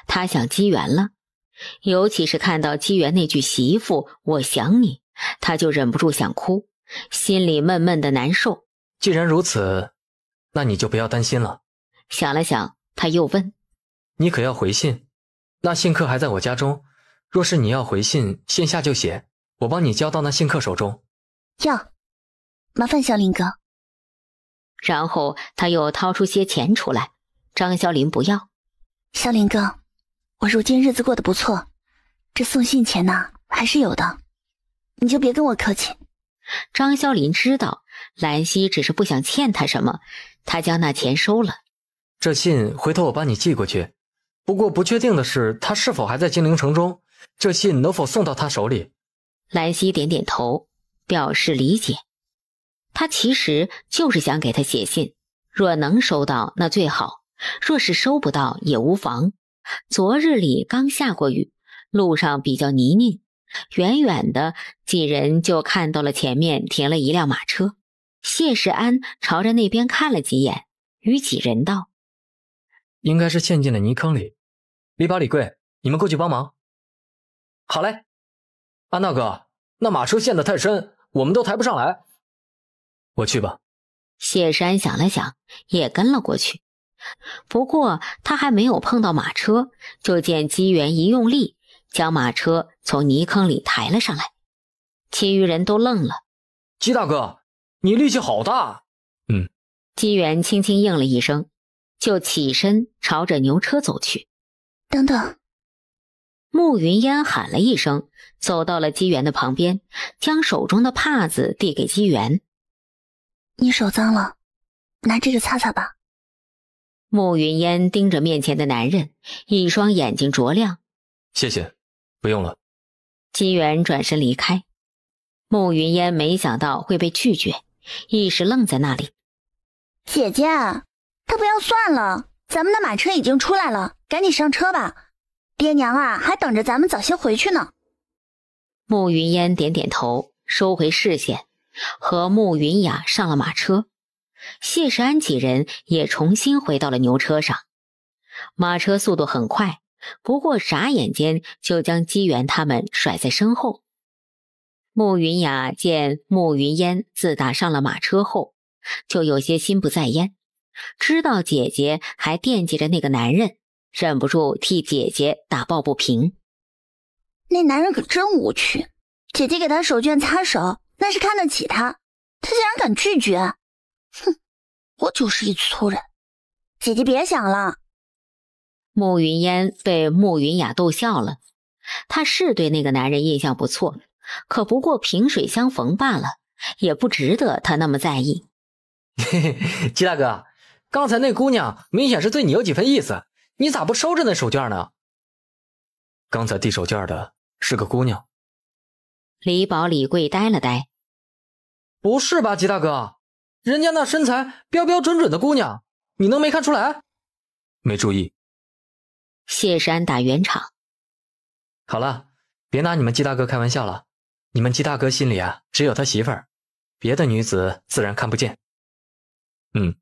她想机缘了，尤其是看到机缘那句“媳妇，我想你”，她就忍不住想哭，心里闷闷的难受。既然如此，那你就不要担心了。想了想，他又问：“你可要回信？那信客还在我家中，若是你要回信，线下就写，我帮你交到那信客手中。”要，麻烦小林哥。然后他又掏出些钱出来，张潇林不要。潇林哥，我如今日子过得不错，这送信钱呢还是有的，你就别跟我客气。张潇林知道兰溪只是不想欠他什么，他将那钱收了。这信回头我帮你寄过去，不过不确定的是他是否还在金陵城中，这信能否送到他手里？兰溪点点头，表示理解。他其实就是想给他写信，若能收到那最好；若是收不到也无妨。昨日里刚下过雨，路上比较泥泞。远远的几人就看到了前面停了一辆马车。谢世安朝着那边看了几眼，与几人道：“应该是陷进了泥坑里。李宝、李贵，你们过去帮忙。”“好嘞。”“安大哥，那马车陷得太深，我们都抬不上来。”我去吧。谢山想了想，也跟了过去。不过他还没有碰到马车，就见机缘一用力，将马车从泥坑里抬了上来。其余人都愣了。姬大哥，你力气好大。嗯。机缘轻轻应了一声，就起身朝着牛车走去。等等！慕云烟喊了一声，走到了机缘的旁边，将手中的帕子递给机缘。你手脏了，拿这个擦擦吧。慕云烟盯着面前的男人，一双眼睛灼亮。谢谢，不用了。金元转身离开。慕云烟没想到会被拒绝，一时愣在那里。姐姐，他不要算了，咱们的马车已经出来了，赶紧上车吧。爹娘啊，还等着咱们早些回去呢。慕云烟点点头，收回视线。和慕云雅上了马车，谢世安几人也重新回到了牛车上。马车速度很快，不过眨眼间就将机缘他们甩在身后。慕云雅见慕云烟自打上了马车后就有些心不在焉，知道姐姐还惦记着那个男人，忍不住替姐姐打抱不平。那男人可真无趣，姐姐给他手绢擦手。那是看得起他，他竟然敢拒绝，哼！我就是一粗人，姐姐别想了。慕云烟被慕云雅逗笑了，她是对那个男人印象不错，可不过萍水相逢罢了，也不值得他那么在意。嘿嘿，季大哥，刚才那姑娘明显是对你有几分意思，你咋不收着那手绢呢？刚才递手绢的是个姑娘。李宝、李贵呆了呆。不是吧，吉大哥，人家那身材标标准准的姑娘，你能没看出来？没注意。谢山打圆场。好了，别拿你们姬大哥开玩笑了，你们姬大哥心里啊，只有他媳妇儿，别的女子自然看不见。嗯。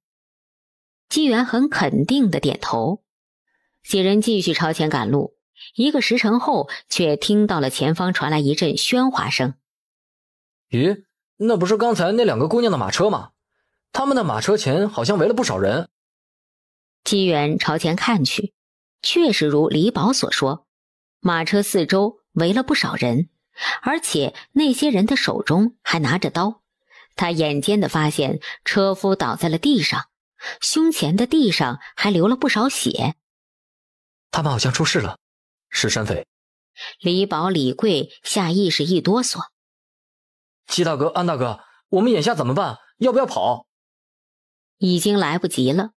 纪元很肯定的点头。几人继续朝前赶路，一个时辰后，却听到了前方传来一阵喧哗声。咦？那不是刚才那两个姑娘的马车吗？他们的马车前好像围了不少人。机元朝前看去，确实如李宝所说，马车四周围了不少人，而且那些人的手中还拿着刀。他眼尖的发现，车夫倒在了地上，胸前的地上还流了不少血。他们好像出事了，是山匪。李宝、李贵下意识一哆嗦。姬大哥，安大哥，我们眼下怎么办？要不要跑？已经来不及了，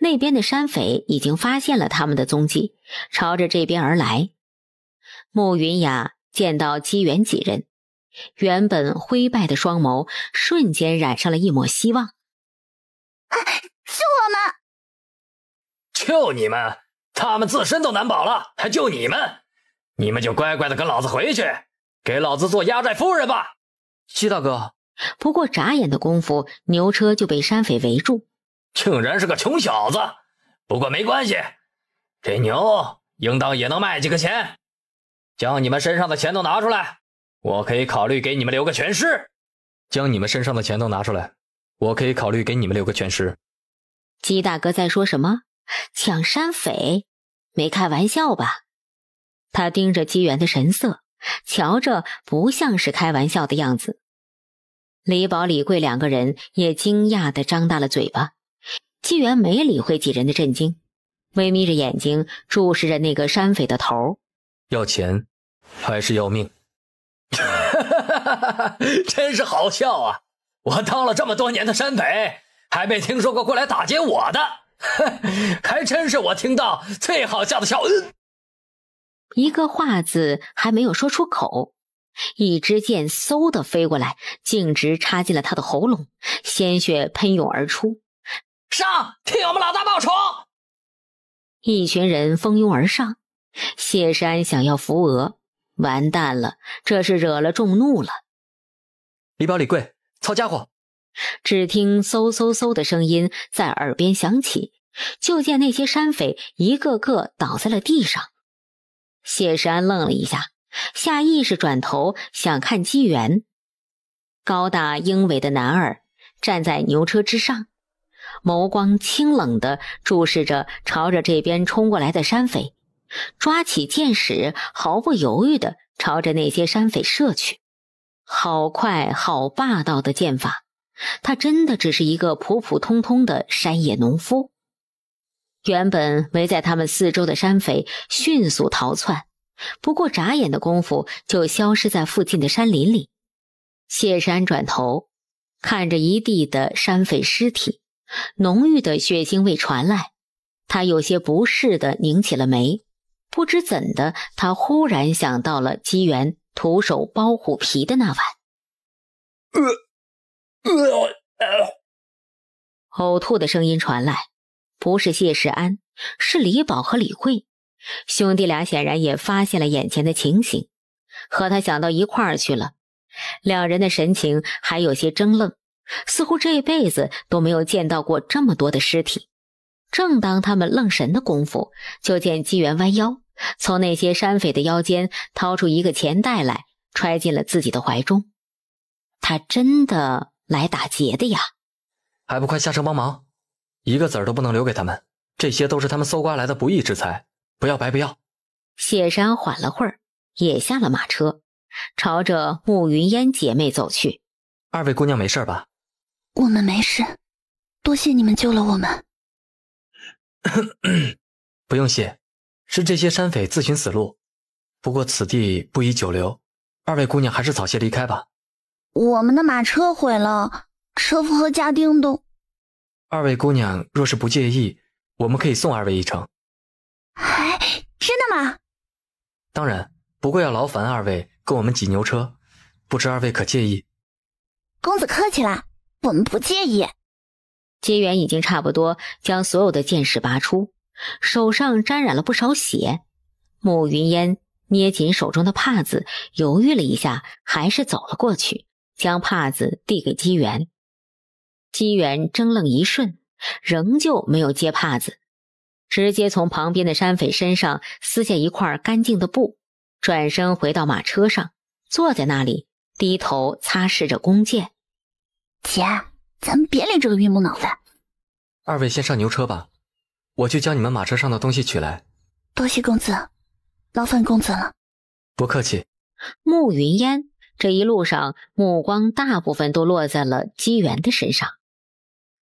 那边的山匪已经发现了他们的踪迹，朝着这边而来。慕云雅见到姬元几人，原本灰败的双眸瞬间染上了一抹希望。救我们？救你们？他们自身都难保了，还救你们？你们就乖乖的跟老子回去，给老子做压寨夫人吧。姬大哥，不过眨眼的功夫，牛车就被山匪围住。竟然是个穷小子，不过没关系，这牛应当也能卖几个钱。将你们身上的钱都拿出来，我可以考虑给你们留个全尸。将你们身上的钱都拿出来，我可以考虑给你们留个全尸。鸡大哥在说什么？抢山匪？没开玩笑吧？他盯着姬元的神色。瞧着不像是开玩笑的样子，李宝、李贵两个人也惊讶的张大了嘴巴。纪元没理会几人的震惊，微眯着眼睛注视着那个山匪的头儿：“要钱，还是要命？”哈哈哈哈哈！真是好笑啊！我当了这么多年的山匪，还没听说过过来打劫我的，[laughs] 还真是我听到最好笑的笑。嗯一个“话”字还没有说出口，一支箭嗖的飞过来，径直插进了他的喉咙，鲜血喷涌而出。上，替我们老大报仇！一群人蜂拥而上，谢山想要扶额，完蛋了，这是惹了众怒了。李宝、李贵，操家伙！只听嗖嗖嗖的声音在耳边响起，就见那些山匪一个个倒在了地上。谢时安愣了一下，下意识转头想看机缘。高大英伟的男儿站在牛车之上，眸光清冷的注视着朝着这边冲过来的山匪，抓起箭矢，毫不犹豫的朝着那些山匪射去。好快，好霸道的剑法！他真的只是一个普普通通的山野农夫？原本围在他们四周的山匪迅速逃窜，不过眨眼的功夫就消失在附近的山林里。谢山转头看着一地的山匪尸体，浓郁的血腥味传来，他有些不适的拧起了眉。不知怎的，他忽然想到了机缘徒手剥虎皮的那晚。呃，呃，呕吐的声音传来。不是谢世安，是李宝和李慧。兄弟俩，显然也发现了眼前的情形，和他想到一块儿去了。两人的神情还有些怔愣，似乎这辈子都没有见到过这么多的尸体。正当他们愣神的功夫，就见机缘弯腰从那些山匪的腰间掏出一个钱袋来，揣进了自己的怀中。他真的来打劫的呀！还不快下车帮忙！一个子儿都不能留给他们，这些都是他们搜刮来的不义之财，不要白不要。谢山缓了会儿，也下了马车，朝着慕云烟姐妹走去。二位姑娘没事吧？我们没事，多谢你们救了我们。[clears throat] 不用谢，是这些山匪自寻死路。不过此地不宜久留，二位姑娘还是早些离开吧。我们的马车毁了，车夫和家丁都。二位姑娘，若是不介意，我们可以送二位一程。哎，真的吗？当然，不过要劳烦二位跟我们挤牛车，不知二位可介意？公子客气了，我们不介意。机缘已经差不多，将所有的剑士拔出，手上沾染了不少血。慕云烟捏紧手中的帕子，犹豫了一下，还是走了过去，将帕子递给机缘。机缘怔愣一瞬，仍旧没有接帕子，直接从旁边的山匪身上撕下一块干净的布，转身回到马车上，坐在那里低头擦拭着弓箭。姐，咱们别理这个榆木脑袋。二位先上牛车吧，我去将你们马车上的东西取来。多谢公子，劳烦公子了。不客气。慕云烟这一路上目光大部分都落在了机缘的身上。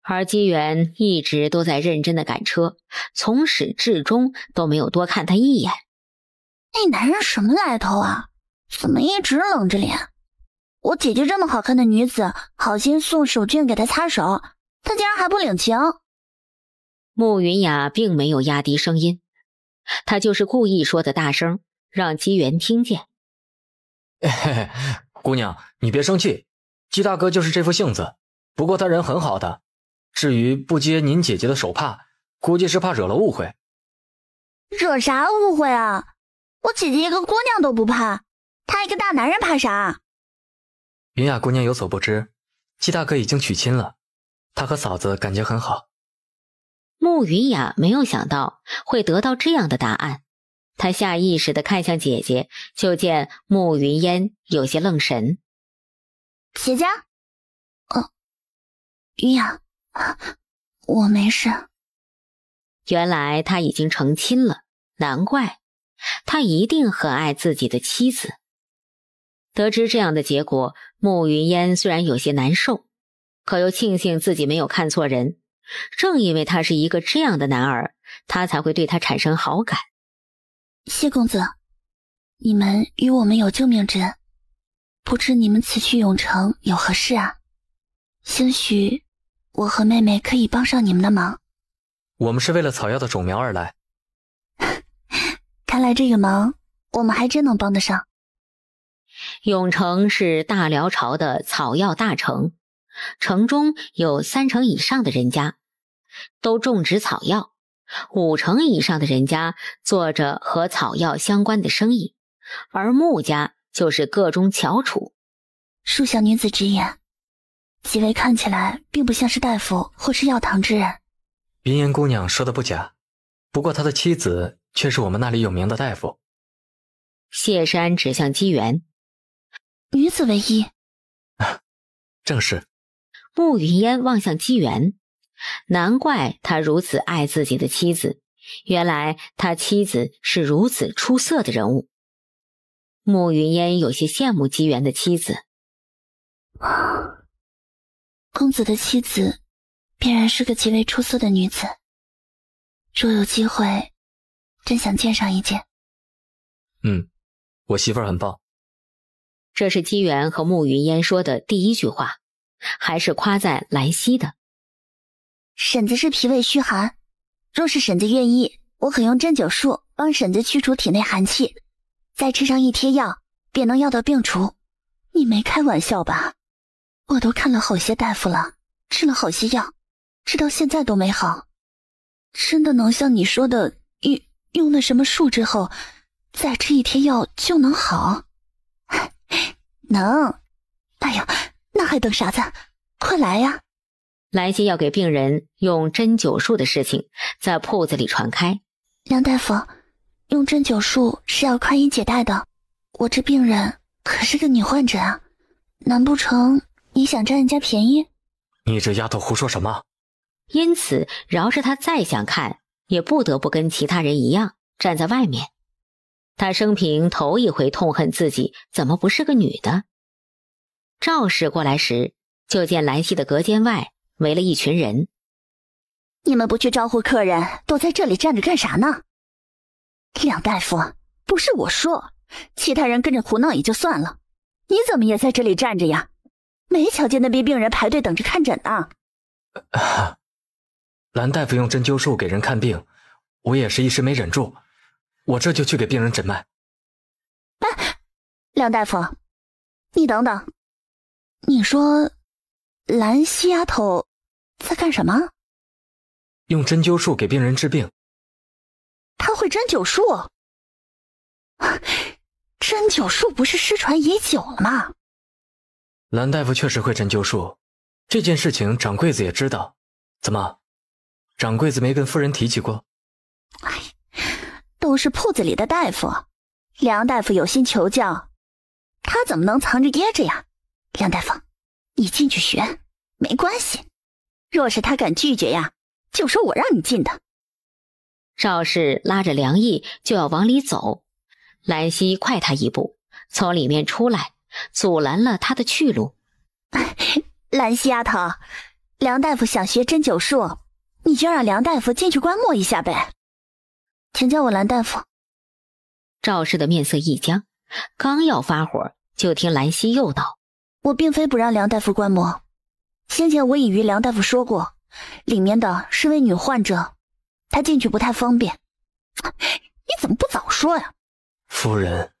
而机缘一直都在认真的赶车，从始至终都没有多看他一眼。那男人什么来头啊？怎么一直冷着脸？我姐姐这么好看的女子，好心送手绢给他擦手，他竟然还不领情。慕云雅并没有压低声音，她就是故意说的大声，让机缘听见。嘿嘿，姑娘你别生气，姬大哥就是这副性子，不过他人很好的。至于不接您姐姐的手帕，估计是怕惹了误会。惹啥误会啊？我姐姐一个姑娘都不怕，她一个大男人怕啥？云雅姑娘有所不知，季大哥已经娶亲了，他和嫂子感情很好。慕云雅没有想到会得到这样的答案，她下意识的看向姐姐，就见慕云烟有些愣神。姐姐，哦，云雅。我没事。原来他已经成亲了，难怪他一定很爱自己的妻子。得知这样的结果，慕云烟虽然有些难受，可又庆幸自己没有看错人。正因为他是一个这样的男儿，他才会对他产生好感。谢公子，你们与我们有救命之恩，不知你们此去永城有何事啊？兴许。我和妹妹可以帮上你们的忙。我们是为了草药的种苗而来。[laughs] 看来这个忙，我们还真能帮得上。永城是大辽朝的草药大城，城中有三成以上的人家都种植草药，五成以上的人家做着和草药相关的生意，而穆家就是个中翘楚。恕小女子直言。几位看起来并不像是大夫或是药堂之人。云烟姑娘说的不假，不过他的妻子却是我们那里有名的大夫。谢山指向机缘，女子为医，正是。慕云烟望向机缘，难怪他如此爱自己的妻子，原来他妻子是如此出色的人物。慕云烟有些羡慕机缘的妻子。公子的妻子，必然是个极为出色的女子。若有机会，真想见上一见。嗯，我媳妇儿很棒。这是姬元和慕云烟说的第一句话，还是夸赞莱西的。婶子是脾胃虚寒，若是婶子愿意，我可用针灸术帮婶子驱除体内寒气，再吃上一贴药，便能药到病除。你没开玩笑吧？我都看了好些大夫了，吃了好些药，吃到现在都没好。真的能像你说的用用那什么术之后，再吃一天药就能好？[laughs] 能！哎呦，那还等啥子？快来呀！来心要给病人用针灸术的事情在铺子里传开。梁大夫，用针灸术是要宽衣解带的，我这病人可是个女患者啊，难不成？你想占人家便宜？你这丫头胡说什么？因此，饶是他再想看，也不得不跟其他人一样站在外面。他生平头一回痛恨自己怎么不是个女的。赵氏过来时，就见兰溪的隔间外围了一群人。你们不去招呼客人，躲在这里站着干啥呢？梁大夫，不是我说，其他人跟着胡闹也就算了，你怎么也在这里站着呀？没瞧见那批病人排队等着看诊呢。[laughs] 蓝大夫用针灸术给人看病，我也是一时没忍住，我这就去给病人诊脉。哎，梁大夫，你等等，你说蓝溪丫头在干什么？用针灸术给病人治病。她会针灸术？[laughs] 针灸术不是失传已久了吗？蓝大夫确实会针灸术，这件事情掌柜子也知道。怎么，掌柜子没跟夫人提起过？哎，都是铺子里的大夫，梁大夫有心求教，他怎么能藏着掖着呀？梁大夫，你进去学没关系，若是他敢拒绝呀，就说我让你进的。赵氏拉着梁毅就要往里走，兰溪快他一步，从里面出来。阻拦了他的去路，[laughs] 兰溪丫头，梁大夫想学针灸术，你就让梁大夫进去观摩一下呗。请叫我蓝大夫。赵氏的面色一僵，刚要发火，就听兰溪又道：“我并非不让梁大夫观摩，先前我已与梁大夫说过，里面的是位女患者，她进去不太方便。[tsk] 你怎么不早说呀，夫人？”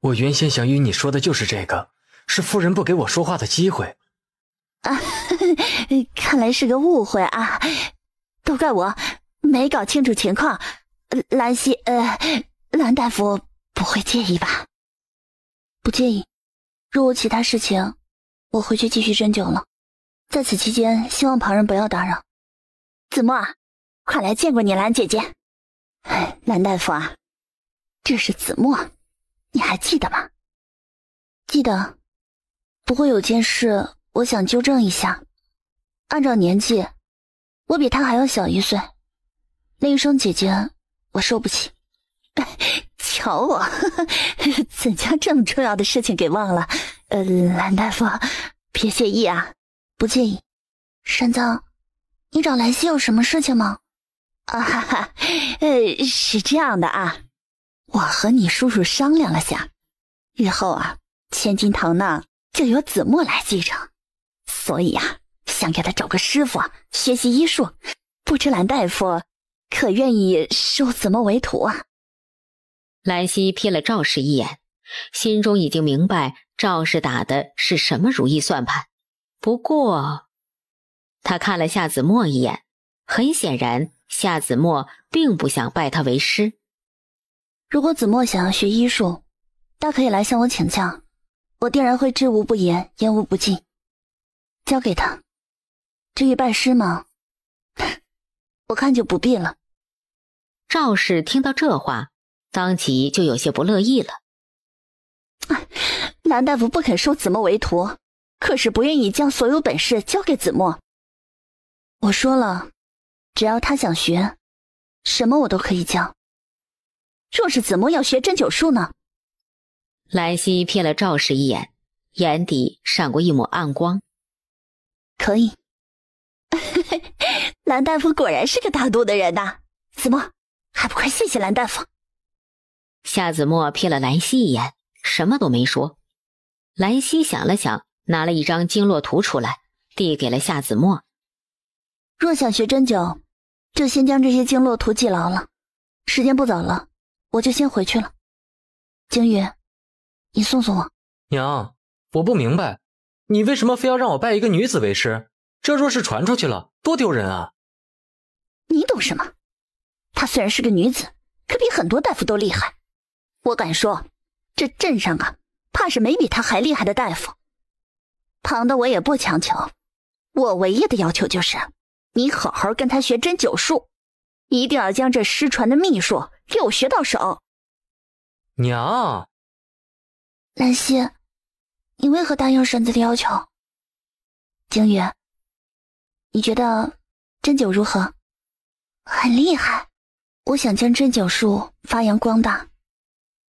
我原先想与你说的就是这个，是夫人不给我说话的机会。啊，[laughs] 看来是个误会啊，都怪我，没搞清楚情况。兰溪，呃，兰大夫不会介意吧？不介意。若无其他事情，我回去继续针灸了。在此期间，希望旁人不要打扰。子墨，快来见过你兰姐姐。兰大夫啊，这是子墨。你还记得吗？记得，不过有件事我想纠正一下，按照年纪，我比他还要小一岁，那一声姐姐我受不起。哎，瞧我，[laughs] 怎将这么重要的事情给忘了？呃，蓝大夫，别介意啊，不介意。山藏，你找兰溪有什么事情吗？啊哈哈，呃，是这样的啊。我和你叔叔商量了下，日后啊，千金堂呢就由子墨来继承，所以啊，想给他找个师傅学习医术。不知蓝大夫可愿意收子墨为徒啊？兰溪瞥了赵氏一眼，心中已经明白赵氏打的是什么如意算盘。不过，他看了夏子墨一眼，很显然夏子墨并不想拜他为师。如果子墨想要学医术，大可以来向我请教，我定然会知无不言，言无不尽。交给他。至于拜师吗？[laughs] 我看就不必了。赵氏听到这话，当即就有些不乐意了。[laughs] 南大夫不肯收子墨为徒，可是不愿意将所有本事交给子墨。我说了，只要他想学，什么我都可以教。若是子墨要学针灸术呢？兰溪瞥了赵氏一眼，眼底闪过一抹暗光。可以，兰 [laughs] 大夫果然是个大度的人呐！子墨，还不快谢谢兰大夫？夏子墨瞥了兰溪一眼，什么都没说。兰溪想了想，拿了一张经络图出来，递给了夏子墨。若想学针灸，就先将这些经络图记牢了。时间不早了。我就先回去了，景宇，你送送我。娘，我不明白，你为什么非要让我拜一个女子为师？这若是传出去了，多丢人啊！你懂什么？她虽然是个女子，可比很多大夫都厉害。我敢说，这镇上啊，怕是没比她还厉害的大夫。旁的我也不强求，我唯一的要求就是，你好好跟她学针灸术，一定要将这失传的秘术。给我学到手，娘。兰溪，你为何答应婶子的要求？景宇，你觉得针灸如何？很厉害，我想将针灸术发扬光大，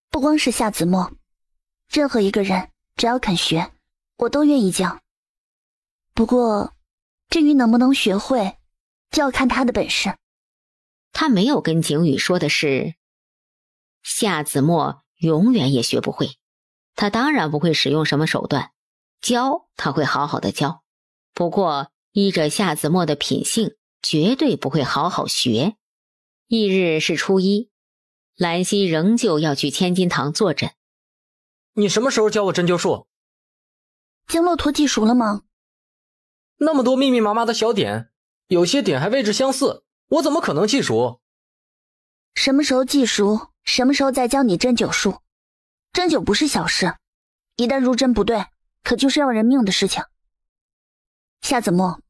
不光是夏子墨，任何一个人只要肯学，我都愿意教。不过，至于能不能学会，就要看他的本事。他没有跟景宇说的是，夏子墨永远也学不会。他当然不会使用什么手段，教他会好好的教。不过依着夏子墨的品性，绝对不会好好学。翌日是初一，兰溪仍旧要去千金堂坐诊。你什么时候教我针灸术？经络图记熟了吗？那么多密密麻麻的小点，有些点还位置相似。我怎么可能记熟？什么时候记熟，什么时候再教你针灸术。针灸不是小事，一旦入针不对，可就是要人命的事情。夏子墨，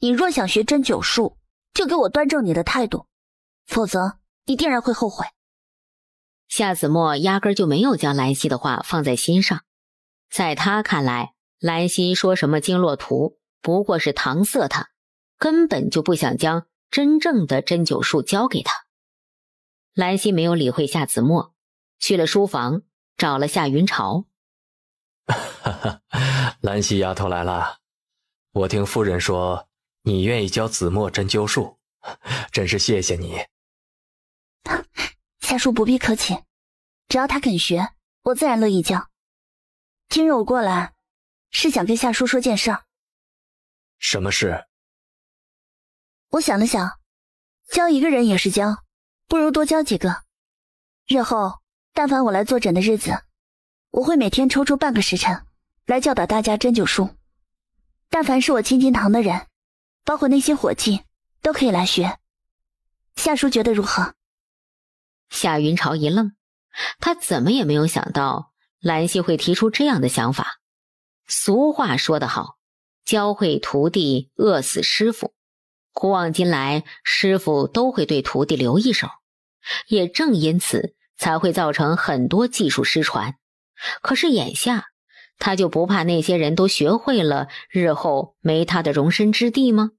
你若想学针灸术，就给我端正你的态度，否则你定然会后悔。夏子墨压根就没有将兰溪的话放在心上，在他看来，兰溪说什么经络图不过是搪塞他，根本就不想将。真正的针灸术教给他，兰溪没有理会夏子墨，去了书房找了夏云朝。[laughs] 兰溪丫头来了，我听夫人说你愿意教子墨针灸术，真是谢谢你。夏叔不必客气，只要他肯学，我自然乐意教。今日我过来，是想跟夏叔说件事儿。什么事？我想了想，教一个人也是教，不如多教几个。日后，但凡我来坐诊的日子，我会每天抽出半个时辰来教导大家针灸术。但凡是我亲近堂的人，包括那些伙计，都可以来学。夏叔觉得如何？夏云朝一愣，他怎么也没有想到兰溪会提出这样的想法。俗话说得好，教会徒弟，饿死师傅。古往今来，师傅都会对徒弟留一手，也正因此才会造成很多技术失传。可是眼下，他就不怕那些人都学会了，日后没他的容身之地吗？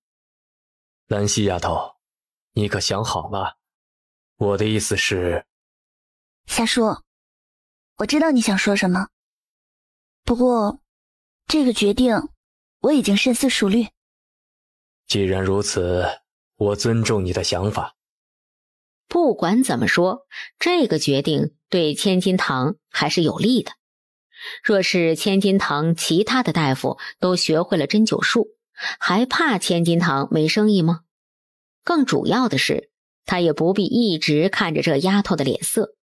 兰溪丫头，你可想好了？我的意思是，夏叔，我知道你想说什么，不过这个决定我已经深思熟虑。既然如此，我尊重你的想法。不管怎么说，这个决定对千金堂还是有利的。若是千金堂其他的大夫都学会了针灸术，还怕千金堂没生意吗？更主要的是，他也不必一直看着这丫头的脸色。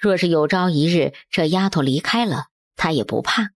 若是有朝一日这丫头离开了，他也不怕。